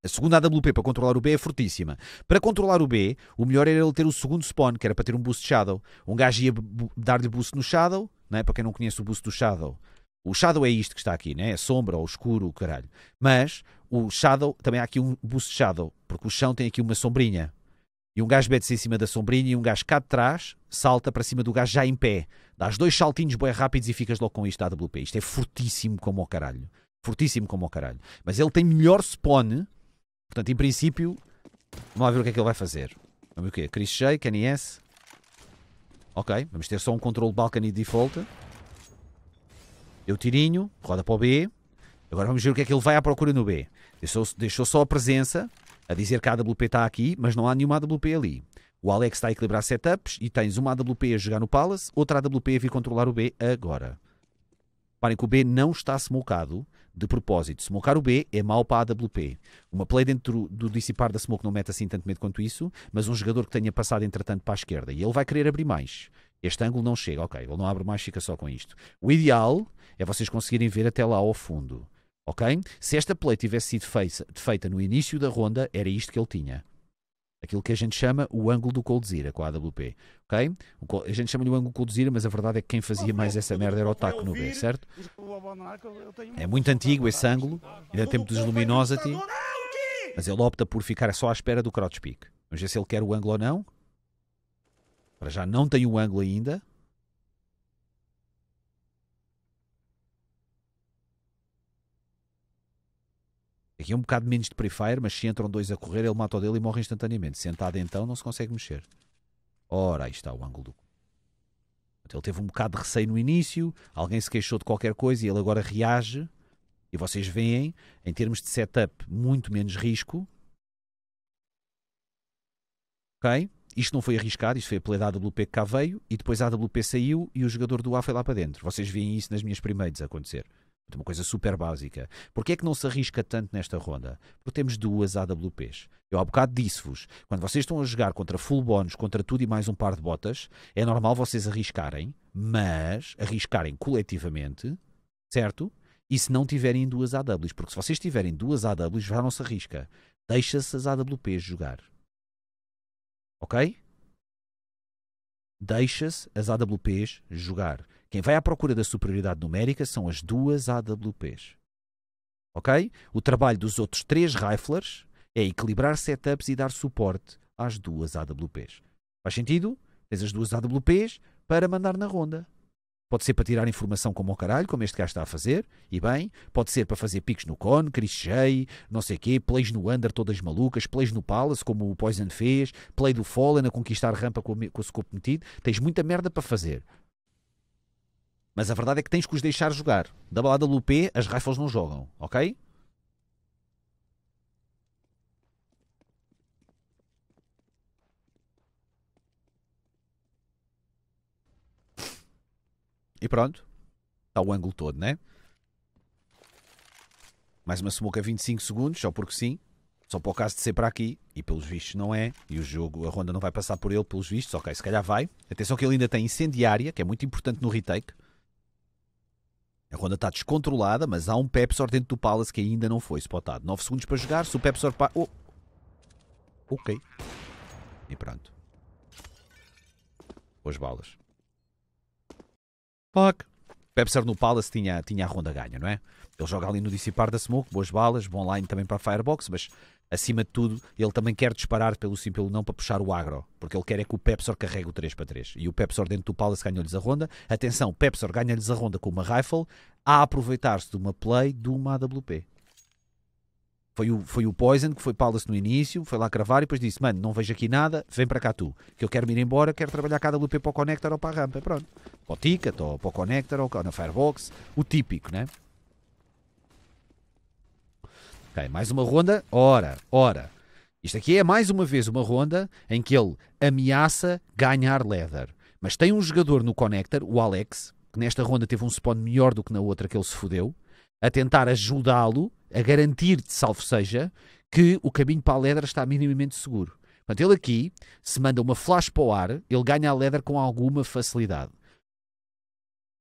A segunda AWP para controlar o B é fortíssima. Para controlar o B, o melhor era ele ter o segundo spawn, que era para ter um boost Shadow. Um gajo ia dar-lhe boost no Shadow, não é? para quem não conhece o boost do Shadow, o shadow é isto que está aqui, né? É sombra ou escuro, o caralho. Mas o shadow, também há aqui um boost shadow, porque o chão tem aqui uma sombrinha. E um gajo mete-se em cima da sombrinha e um gajo cá de trás salta para cima do gajo já em pé. Dás dois saltinhos bem rápidos e ficas logo com isto da AWP. Isto é fortíssimo como o caralho. Fortíssimo como o caralho. Mas ele tem melhor spawn. Portanto, em princípio, vamos lá ver o que é que ele vai fazer. Vamos ver o quê? Chris J, Kenny Ok, vamos ter só um controle balcony default deu tirinho, roda para o B. Agora vamos ver o que é que ele vai à procura no B. Deixou, deixou só a presença, a dizer que a AWP está aqui, mas não há nenhuma AWP ali. O Alex está a equilibrar setups e tens uma AWP a jogar no Palace, outra AWP a vir controlar o B agora. Reparem que o B não está smokado de propósito. Smocar o B é mau para a AWP. Uma play dentro do dissipar da smoke não mete assim tanto medo quanto isso, mas um jogador que tenha passado entretanto para a esquerda e ele vai querer abrir mais. Este ângulo não chega, ok, ele não abre mais, fica só com isto. O ideal é vocês conseguirem ver até lá ao fundo, ok? Se esta play tivesse sido feita no início da ronda, era isto que ele tinha. Aquilo que a gente chama o ângulo do Coldzera com a AWP, ok? a gente chama-lhe o ângulo Coldzera, mas a verdade é que quem fazia mais essa merda era o Taco no B, certo? É muito antigo esse ângulo, ainda é tempo dos Luminosity, mas ele opta por ficar só à espera do Crouch Peak. Vamos ver se ele quer o ângulo ou não. Para já não tem o ângulo ainda. Aqui é um bocado menos de prefire, mas se entram dois a correr, ele mata o dele e morre instantaneamente. Sentado então, não se consegue mexer. Ora, aí está o ângulo do ele teve um bocado de receio no início, alguém se queixou de qualquer coisa e ele agora reage. E vocês veem, em termos de setup, muito menos risco. Ok? isto não foi arriscado, isto foi pela AWP que cá veio e depois a AWP saiu e o jogador do A foi lá para dentro. Vocês veem isso nas minhas primeiras acontecer. Uma coisa super básica. Porquê é que não se arrisca tanto nesta ronda? Porque temos duas AWPs. Eu há bocado disse-vos, quando vocês estão a jogar contra full bónus, contra tudo e mais um par de botas, é normal vocês arriscarem, mas arriscarem coletivamente, certo? E se não tiverem duas AWs, porque se vocês tiverem duas AWs já não se arrisca. Deixa-se as AWPs jogar. Ok? Deixa-se as AWPs jogar. Quem vai à procura da superioridade numérica são as duas AWPs. Ok? O trabalho dos outros três riflers é equilibrar setups e dar suporte às duas AWPs. Faz sentido? Tens as duas AWPs para mandar na ronda. Pode ser para tirar informação como o caralho, como este gajo está a fazer, e bem. Pode ser para fazer picos no con, J, não sei quê, plays no under todas malucas, plays no palace, como o Poison fez, play do Fallen a conquistar rampa com, com o scope metido. Tens muita merda para fazer. Mas a verdade é que tens que os deixar jogar. Da balada Lupé, as rifles não jogam, ok? E pronto. Está o ângulo todo, né? Mais uma smoke a 25 segundos, só porque sim. Só para o caso de ser para aqui. E pelos vistos não é. E o jogo, a ronda não vai passar por ele, pelos vistos. Ok, se calhar vai. Atenção que ele ainda tem incendiária, que é muito importante no retake. A ronda está descontrolada, mas há um Pepsor dentro do Palace que ainda não foi spotado. 9 segundos para jogar. Se o Pepsor... Pa... Oh. Ok. E pronto. Boas balas. Fuck. Pep no Palace tinha, tinha a ronda ganha, não é? Ele joga ali no dissipar da smoke, boas balas, bom line também para a firebox, mas acima de tudo ele também quer disparar pelo sim, pelo não para puxar o agro, porque ele quer é que o Pepsor carregue o 3 para 3. E o Pepsor dentro do Palace ganha lhes a ronda. Atenção, Pepsor ganha-lhes a ronda com uma rifle a aproveitar-se de uma play de uma AWP. Foi o, foi o Poison que foi Palace no início, foi lá cravar e depois disse: Mano, não vejo aqui nada, vem para cá tu, que eu quero ir embora, quero trabalhar cada loop para o Connector ou para a rampa. Pronto, para o Ticket ou para o Connector ou na Firebox, o típico, né? Ok, mais uma ronda, ora, ora. Isto aqui é mais uma vez uma ronda em que ele ameaça ganhar leather. Mas tem um jogador no Connector, o Alex, que nesta ronda teve um spawn melhor do que na outra que ele se fodeu a tentar ajudá-lo a garantir salvo seja, que o caminho para a Ledra está minimamente seguro. Portanto, ele aqui, se manda uma flash para o ar, ele ganha a Ledra com alguma facilidade.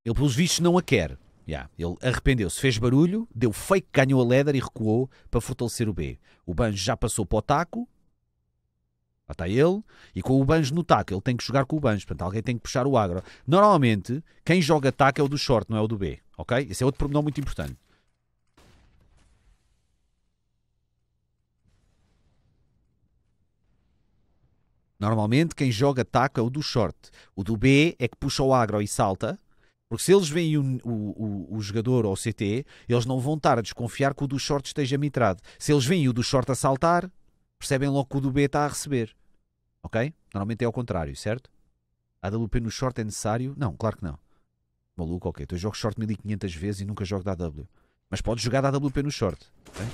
Ele, pelos vistos, não a quer. Yeah. Ele arrependeu-se, fez barulho, deu fake, ganhou a Ledra e recuou para fortalecer o B. O Banjo já passou para o taco. Lá está ele. E com o Banjo no taco, ele tem que jogar com o Banjo. Portanto, alguém tem que puxar o agro. Normalmente, quem joga taco é o do short, não é o do B. Ok? Esse é outro pormenor muito importante. Normalmente quem joga ataca é o do short. O do B é que puxa o agro e salta. Porque se eles veem o, o, o, o jogador ou o CT, eles não vão estar a desconfiar que o do short esteja mitrado. Se eles veem o do short a saltar, percebem logo que o do B está a receber. Ok? Normalmente é ao contrário, certo? A AWP no short é necessário? Não, claro que não. Maluco, ok. Tu eu jogo short 1500 vezes e nunca jogo da AW. Mas podes jogar da AWP no short. Okay?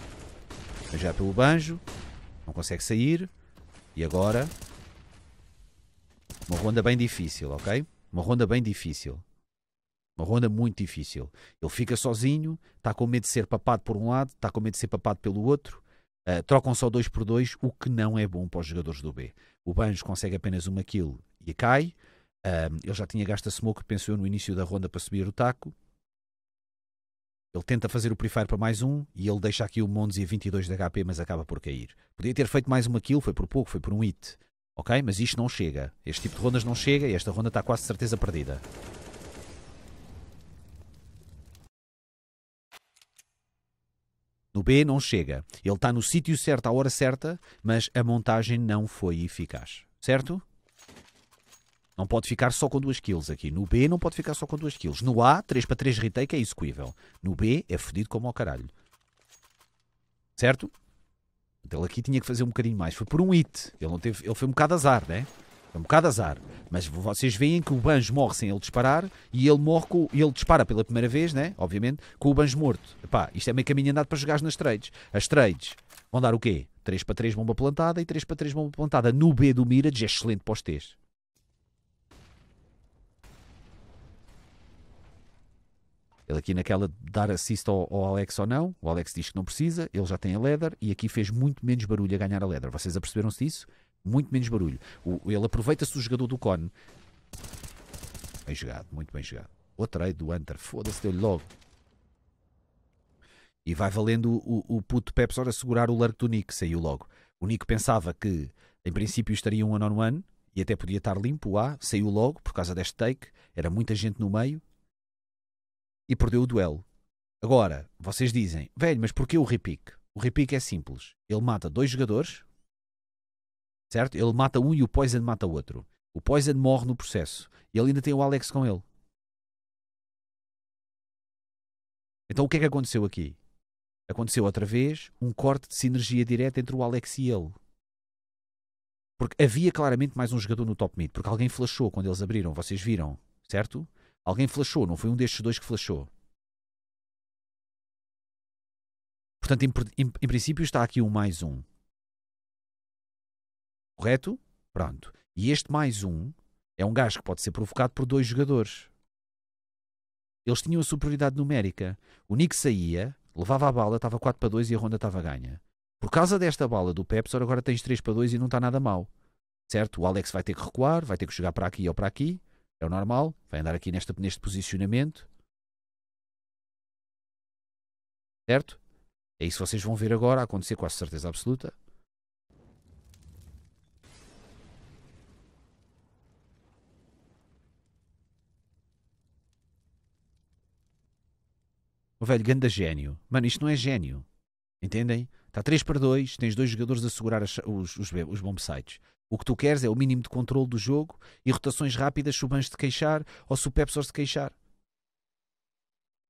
Mas já pelo banjo, não consegue sair. E agora uma ronda bem difícil, ok? Uma ronda bem difícil. Uma ronda muito difícil. Ele fica sozinho, está com medo de ser papado por um lado, está com medo de ser papado pelo outro. Uh, trocam só dois por dois, o que não é bom para os jogadores do B. O Banjo consegue apenas uma kill e cai. Ah, ele já tinha gasto a smoke, pensou no início da ronda para subir o taco. Ele tenta fazer o prefire para mais um e ele deixa aqui o Mondes e 22 de HP, mas acaba por cair. Podia ter feito mais uma kill, foi por pouco, foi por um hit. Ok? Mas isto não chega. Este tipo de rondas não chega e esta ronda está quase de certeza perdida. No B não chega. Ele está no sítio certo à hora certa, mas a montagem não foi eficaz. Certo? Não pode ficar só com 2 kills aqui. No B não pode ficar só com 2 kills. No A, 3 para 3 retake é execuível. No B é fodido como ao caralho. Certo? Ele aqui tinha que fazer um bocadinho mais. Foi por um hit. Ele, não teve, ele foi um bocado azar, né? Foi um bocado azar. Mas vocês veem que o Banjo morre sem ele disparar e ele morre com, ele dispara pela primeira vez, né? Obviamente, com o Banjo morto. Epá, isto é meio caminho andado para jogar nas trades. As trades vão dar o quê? 3 para 3 bomba plantada e 3 para 3 bomba plantada. No B do Mirage é excelente para os T's. Ele aqui naquela de dar assist ao, ao, Alex ou não, o Alex diz que não precisa, ele já tem a leather e aqui fez muito menos barulho a ganhar a leather. Vocês aperceberam-se disso? Muito menos barulho. O, ele aproveita-se do jogador do cone. Bem jogado, muito bem jogado. Outra aí do Hunter, foda-se, deu-lhe logo. E vai valendo o, o puto Pepsor a segurar o largo do Nick, saiu logo. O Nico pensava que em princípio estaria um one-on-one -on -one, e até podia estar limpo o A, saiu logo por causa deste take, era muita gente no meio e perdeu o duelo. Agora, vocês dizem, velho, mas porquê o repick? O repick é simples. Ele mata dois jogadores, certo? Ele mata um e o Poison mata o outro. O Poison morre no processo. E ele ainda tem o Alex com ele. Então o que é que aconteceu aqui? Aconteceu outra vez um corte de sinergia direta entre o Alex e ele. Porque havia claramente mais um jogador no top mid, porque alguém flashou quando eles abriram, vocês viram, certo? Alguém flashou, não foi um destes dois que flashou. Portanto, em, em, em, princípio está aqui um mais um. Correto? Pronto. E este mais um é um gajo que pode ser provocado por dois jogadores. Eles tinham a superioridade numérica. O Nick saía, levava a bala, estava 4 para 2 e a ronda estava ganha. Por causa desta bala do Pepsi, agora tens 3 para 2 e não está nada mal. Certo? O Alex vai ter que recuar, vai ter que chegar para aqui ou para aqui. É o normal, vai andar aqui neste posicionamento. Certo? É isso que vocês vão ver agora acontecer com a certeza absoluta. O velho ganda gênio. Mano, isto não é gênio. Entendem? Está 3 para 2, tens dois jogadores a segurar as, os, os, os o que tu queres é o mínimo de controle do jogo e rotações rápidas se o Banjo te queixar ou se o Pepsor se queixar.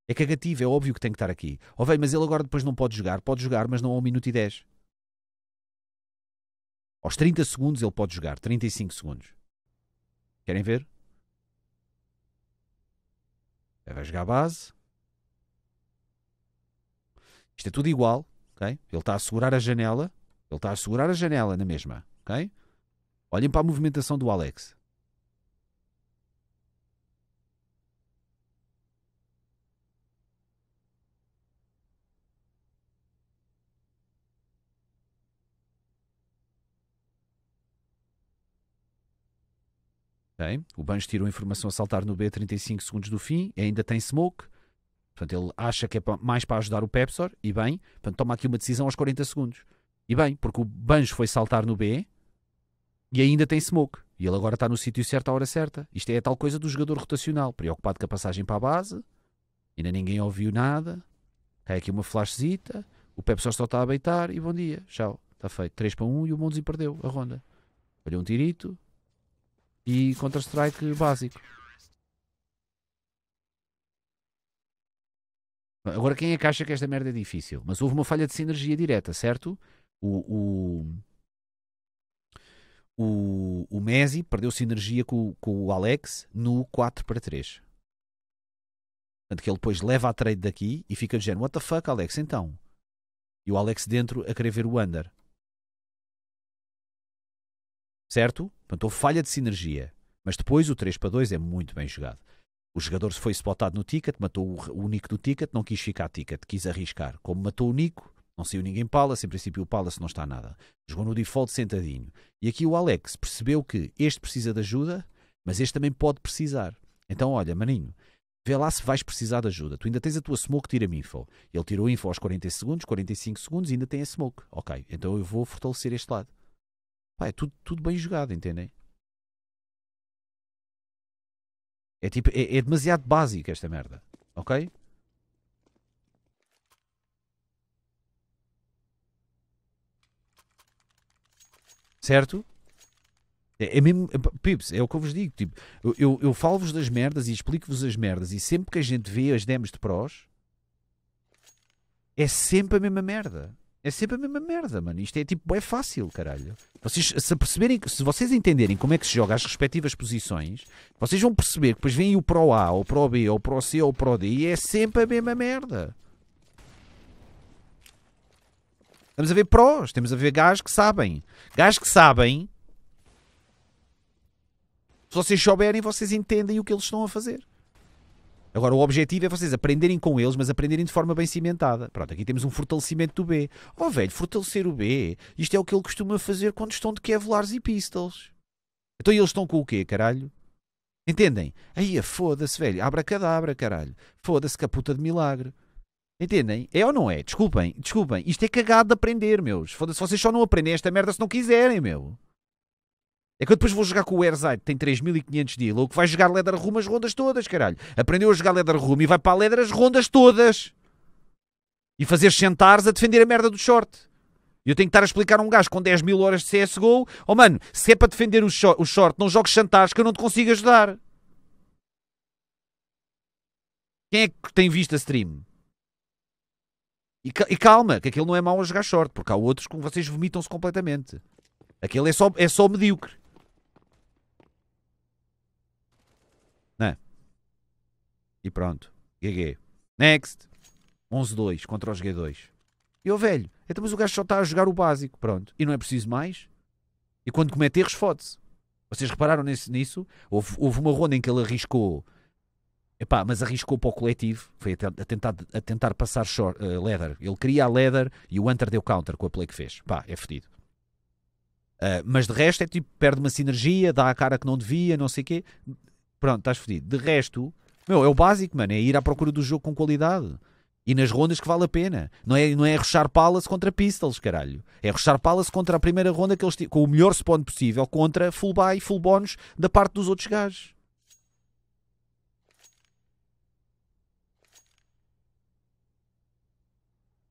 É cagativo, é óbvio que tem que estar aqui. Ó oh, velho, mas ele agora depois não pode jogar. Pode jogar, mas não ao minuto e 10. Aos 30 segundos ele pode jogar. 35 segundos. Querem ver? É, vai jogar a base. Isto é tudo igual, ok? Ele está a segurar a janela. Ele está a segurar a janela na mesma, ok? Olhem para a movimentação do Alex. O Banjo tirou a informação a saltar no B 35 segundos do fim, ainda tem smoke. Portanto, ele acha que é mais para ajudar o Pepsor, e bem, portanto, toma aqui uma decisão aos 40 segundos. E bem, porque o Banjo foi saltar no B, e ainda tem smoke. E ele agora está no sítio certo à hora certa. Isto é a tal coisa do jogador rotacional, preocupado com a passagem para a base, ainda ninguém ouviu nada. Cai aqui uma flashzita, o Pepe só está a beitar e bom dia, tchau. Está feito 3 para 1 e o Mondes perdeu a ronda. Olhou um tirito e contra-strike básico. Agora quem é que acha que esta merda é difícil? Mas houve uma falha de sinergia direta, certo? O, o, o, o Messi perdeu sinergia com, com o Alex no 4 para 3. Portanto, que ele depois leva a trade daqui e fica dizendo: What the fuck, Alex, então? E o Alex dentro a querer ver o under. Certo? Portanto, houve falha de sinergia. Mas depois o 3 para 2 é muito bem jogado. O jogador foi spotado no ticket, matou o, o Nico do ticket, não quis ficar ticket, quis arriscar. Como matou o Nico, não saiu ninguém Palace, em princípio o Palace não está nada. Jogou no default sentadinho. E aqui o Alex percebeu que este precisa de ajuda, mas este também pode precisar. Então, olha, maninho, vê lá se vais precisar de ajuda. Tu ainda tens a tua smoke, tira-me info. Ele tirou info aos 40 segundos, 45 segundos e ainda tem a smoke. Ok, então eu vou fortalecer este lado. Pá, é tudo, tudo bem jogado, entendem? É tipo, é, é demasiado básico esta merda, ok? Certo? É, é mesmo, é, pips, é o que eu vos digo. Tipo, eu, eu falo-vos das merdas e explico-vos as merdas, e sempre que a gente vê as demos de prós, é sempre a mesma merda. É sempre a mesma merda, mano. Isto é tipo, é fácil, caralho. Vocês, se perceberem, se vocês entenderem como é que se joga as respectivas posições, vocês vão perceber que depois vem o Pro A, ou o Pro B, ou o Pro C, ou o Pro D, e é sempre a mesma merda. Estamos a ver prós, temos a ver gajos que sabem. Gajos que sabem. Se vocês souberem, vocês entendem o que eles estão a fazer. Agora, o objetivo é vocês aprenderem com eles, mas aprenderem de forma bem cimentada. Pronto, aqui temos um fortalecimento do B. Oh, velho, fortalecer o B. Isto é o que ele costuma fazer quando estão de Kevlars e Pistols. Então eles estão com o quê, caralho? Entendem? Aí, foda-se, velho. Abra cadabra, caralho. Foda-se, caputa de milagre. Entendem? É ou não é? Desculpem, desculpem. Isto é cagado de aprender, meus. Foda-se, vocês só não aprendem esta merda se não quiserem, meu. É que eu depois vou jogar com o Airzite, tem 3500 de elo, que vai jogar Leather Room as rondas todas, caralho. Aprendeu a jogar Leather Room e vai para a Leather as rondas todas. E fazer centares a defender a merda do short. E eu tenho que estar a explicar a um gajo com 10 mil horas de CSGO, oh mano, se é para defender o, short, o short não jogues chantares que eu não te consigo ajudar. Quem é que tem visto a stream? E, calma, que aquele não é mau a jogar short, porque há outros que vocês vomitam-se completamente. Aquele é só, é só medíocre. né E pronto. GG. Next. 11-2 contra os G2. E o velho, então mas o gajo só está a jogar o básico. Pronto. E não é preciso mais. E quando comete erros, fode-se. Vocês repararam nisso? Houve, houve uma ronda em que ele arriscou Epá, mas arriscou para o coletivo, foi a tentar, a tentar passar short, uh, leather. Ele queria a leather e o Hunter deu counter com a play que fez. Pá, é fedido. Uh, mas de resto é tipo, perde uma sinergia, dá a cara que não devia, não sei o quê. Pronto, estás fedido. De resto, meu, é o básico, mano, é ir à procura do jogo com qualidade. E nas rondas que vale a pena. Não é, não é ruxar Palace contra Pistols, caralho. É ruxar Palace contra a primeira ronda que eles com o melhor spawn possível, contra full buy, full bónus da parte dos outros gajos.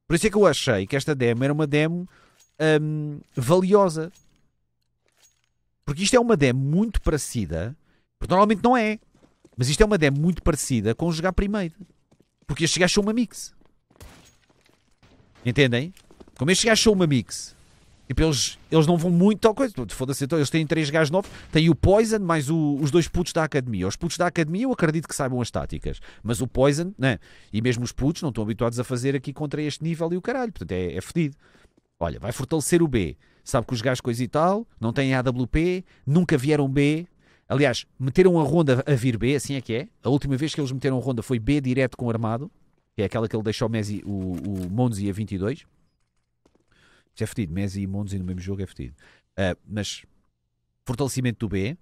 Por isso é que eu achei que esta demo era uma demo um, valiosa. Porque isto é uma demo muito parecida. Porque normalmente não é. Mas isto é uma demo muito parecida com jogar primeiro. Porque este gajo achou uma mix. Entendem? Como este gajo achou uma mix, Tipo, eles, eles não vão muito tal coisa. Tipo, foda-se, então eles têm três gajos novos. Tem o Poison mais o, os dois putos da academia. Os putos da academia eu acredito que saibam as táticas. Mas o Poison, né? E mesmo os putos não estão habituados a fazer aqui contra este nível e o caralho. Portanto, é, é fedido. Olha, vai fortalecer o B. Sabe que os gajos coisa e tal, não têm AWP, nunca vieram B. Aliás, meteram a ronda a vir B, assim é que é. A última vez que eles meteram a ronda foi B direto com o armado, que é aquela que ele deixou o Messi, o, o Monzi a 22. Isso é fedido. Messi e Mondes no mesmo jogo é fedido. Uh, mas fortalecimento do B,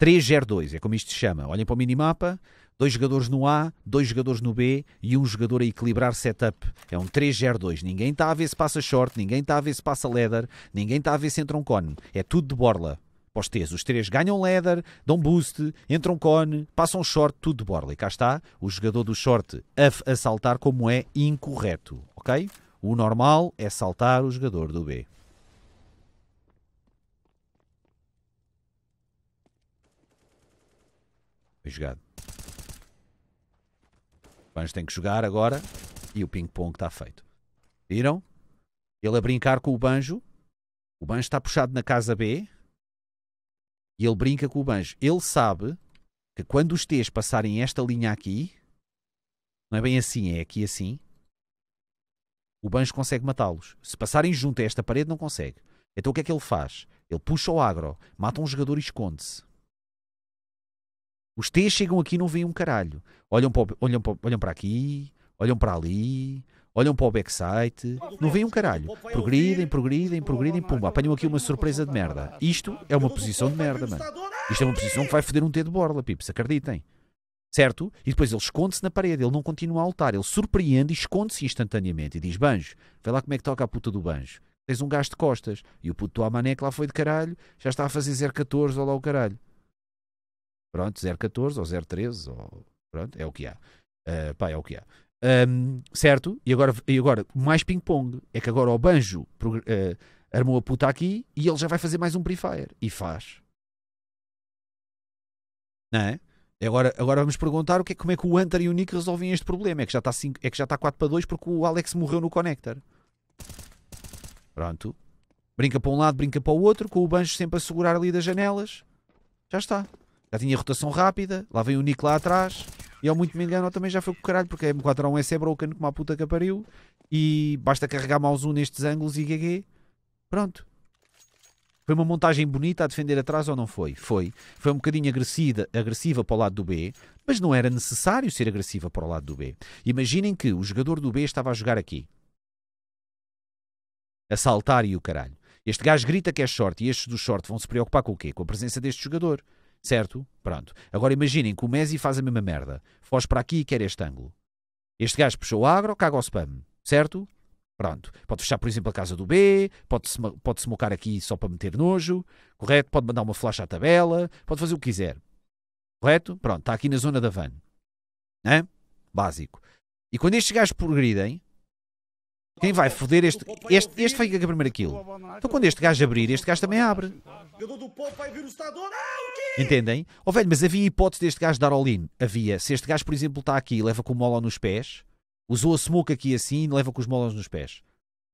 3-0-2, é como isto se chama. Olhem para o minimapa, dois jogadores no A, dois jogadores no B e um jogador a equilibrar setup. É um 3-0-2. Ninguém está a ver se passa short, ninguém está a ver se passa leather, ninguém está a ver se entra um cone. É tudo de borla. Postes, os T's, os três ganham leather, dão boost, entram cone, passam short, tudo de borla. E cá está o jogador do short a assaltar como é incorreto, ok? O normal é saltar o jogador do B. Bem jogado. Vamos tem que jogar agora e o ping-pong está feito. Viram? Ele a brincar com o banjo. O banjo está puxado na casa B. E ele brinca com o banjo. Ele sabe que quando os T's passarem esta linha aqui, não é bem assim, é aqui assim o Banjo consegue matá-los. Se passarem junto a esta parede, não consegue. Então o que é que ele faz? Ele puxa o agro, mata um jogador e esconde-se. Os T's chegam aqui e não veem um caralho. Olham para, o, olham, para, olham para aqui, olham para ali, olham para o backside. não veem um caralho. Progridem, progridem, progridem, pumba, apanham aqui uma surpresa de merda. Isto é uma posição de merda, mano. Isto é uma posição que vai foder um T de borla, pips, acreditem certo? E depois ele esconde-se na parede, ele não continua a lutar, ele surpreende e esconde-se instantaneamente e diz: Banjo, vê lá como é que toca a puta do banjo. Tens um gajo de costas e o puto do Amané que lá foi de caralho, já está a fazer 014 ou lá o caralho. Pronto, 014 ou 013 ou. Pronto, é o que há. Uh, pá, é o que há. Um, certo? E agora, e agora mais ping-pong. É que agora o Banjo uh, armou a puta aqui e ele já vai fazer mais um pre Fire. E faz. Não é? Agora, agora vamos perguntar o que é, como é que o Hunter e o Nick resolvem este problema. É que já está, cinco é que já está 4 para 2 porque o Alex morreu no connector. Pronto. Brinca para um lado, brinca para o outro, com o Banjo sempre a segurar ali das janelas. Já está. Já tinha rotação rápida. Lá vem o Nick lá atrás. E ao muito me engano também já foi com o caralho, porque a M4A1S é broken como a puta que pariu. E basta carregar mouse 1 nestes ângulos e GG. Pronto. Foi uma montagem bonita a defender atrás ou não foi? Foi. Foi um bocadinho agressiva, agressiva para o lado do B, mas não era necessário ser agressiva para o lado do B. Imaginem que o jogador do B estava a jogar aqui. A saltar e o caralho. Este gajo grita que é short e estes do short vão se preocupar com o quê? Com a presença deste jogador. Certo? Pronto. Agora imaginem que o Messi faz a mesma merda. Foge para aqui e quer este ângulo. Este gajo puxou o agro, caga o spam. Certo? Pronto. Pode fechar, por exemplo, a casa do B, pode-se pode mocar aqui só para meter nojo, correto? Pode mandar uma flash à tabela, pode fazer o que quiser. Correto? Pronto, está aqui na zona da van. Né? Básico. E quando estes gajos progridem, quem vai foder este. Este, este foi a primeiro aquilo Então quando este gajo abrir, este gajo também abre. Ah, Entendem? Oh velho, mas havia hipótese deste gajo dar all-in? Havia. Se este gajo, por exemplo, está aqui e leva com o mola nos pés, Usou a smoke aqui assim e leva com os molões nos pés. O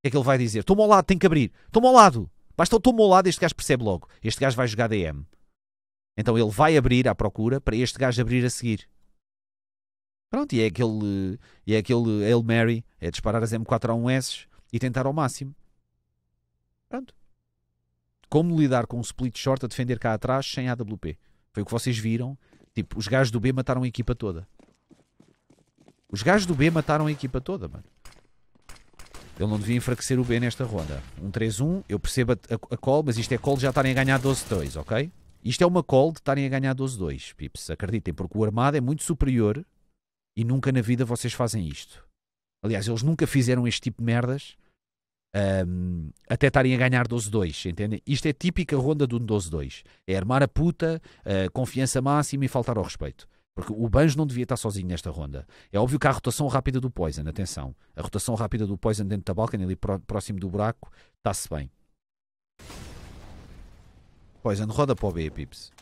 que é que ele vai dizer? Toma ao lado, tem que abrir. Toma ao lado. Basta eu tomar ao lado, este gajo percebe logo. Este gajo vai jogar DM. Então ele vai abrir à procura para este gajo abrir a seguir. Pronto, e é aquele, e é aquele Hail Mary, é disparar as M4 a 1S e tentar ao máximo. Pronto. Como lidar com um split short a defender cá atrás sem AWP? Foi o que vocês viram. Tipo, os gajos do B mataram a equipa toda. Os gajos do B mataram a equipa toda, mano. Ele não devia enfraquecer o B nesta ronda. Um 3-1, eu percebo a, a, a, call, mas isto é call de já estarem a ganhar 12-2, ok? Isto é uma call de estarem a ganhar 12-2, pips. Acreditem, porque o armado é muito superior e nunca na vida vocês fazem isto. Aliás, eles nunca fizeram este tipo de merdas um, até estarem a ganhar 12-2, entendem? Isto é típica ronda de um 12-2. É armar a puta, uh, confiança máxima e faltar ao respeito. Porque o Banjo não devia estar sozinho nesta ronda. É óbvio que há a rotação rápida do Poison, atenção. A rotação rápida do Poison dentro da Balkan, ali próximo do buraco, está-se bem. Poison, roda para o B, Pips.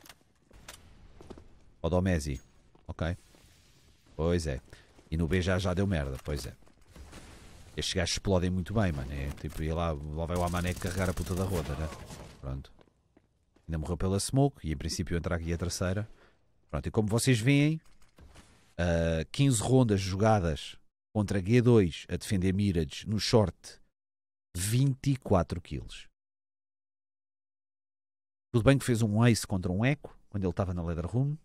Roda o Messi, ok? Pois é. E no B já, já deu merda, pois é. Estes gajos explodem muito bem, mano. É tipo, e lá, lá vai o Amané carregar a puta da roda, né? Pronto. Ainda morreu pela smoke e em princípio entra aqui a terceira. Pronto, e como vocês veem, uh, ah, 15 rondas jogadas contra G2 a defender Mirage no short, 24 quilos. Tudo bem que fez um ace contra um eco quando ele estava na Leather Room,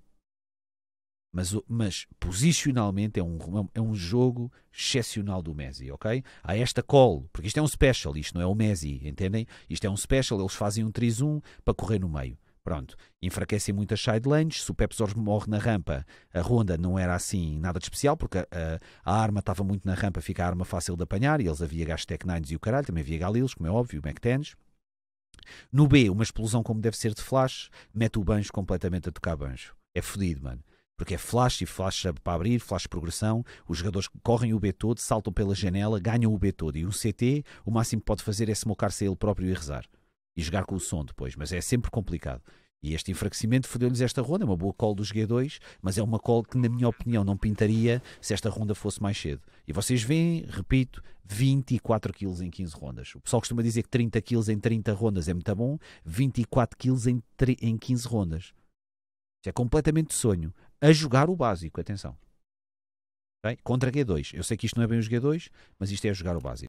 mas, mas posicionalmente é, é um, é um jogo excepcional do Messi, ok? Há esta call, porque isto é um special, isto não é o Messi, entendem? Isto é um special, eles fazem um 3-1 para correr no meio. Pronto, enfraquecem muito as sidelines, se o Pep morre na rampa, a ronda não era assim nada de especial, porque a, eh, a, arma estava muito na rampa, fica a arma fácil de apanhar, e eles havia gás Tech Nines e o caralho, também havia Galilos, como é óbvio, Mac 10 No B, uma explosão como deve ser de flash, mete o banjo completamente a tocar banjo. É fodido, mano porque é flash e flash para abrir, flash progressão, os jogadores correm o B todo, saltam pela janela, ganham o B todo e um CT o máximo que pode fazer é smocar-se ele próprio e rezar e jogar com o som depois, mas é sempre complicado. E este enfraquecimento fodeu-lhes esta ronda, é uma boa call dos G2, mas é uma call que, na minha opinião, não pintaria se esta ronda fosse mais cedo. E vocês veem, repito, 24 quilos em 15 rondas. O pessoal costuma dizer que 30 quilos em 30 rondas é muito bom, 24 quilos em, em 15 rondas. Isso é completamente sonho. A jogar o básico, atenção. Contra G2. Eu sei que isto não é bem os G2, mas isto é a jogar o básico.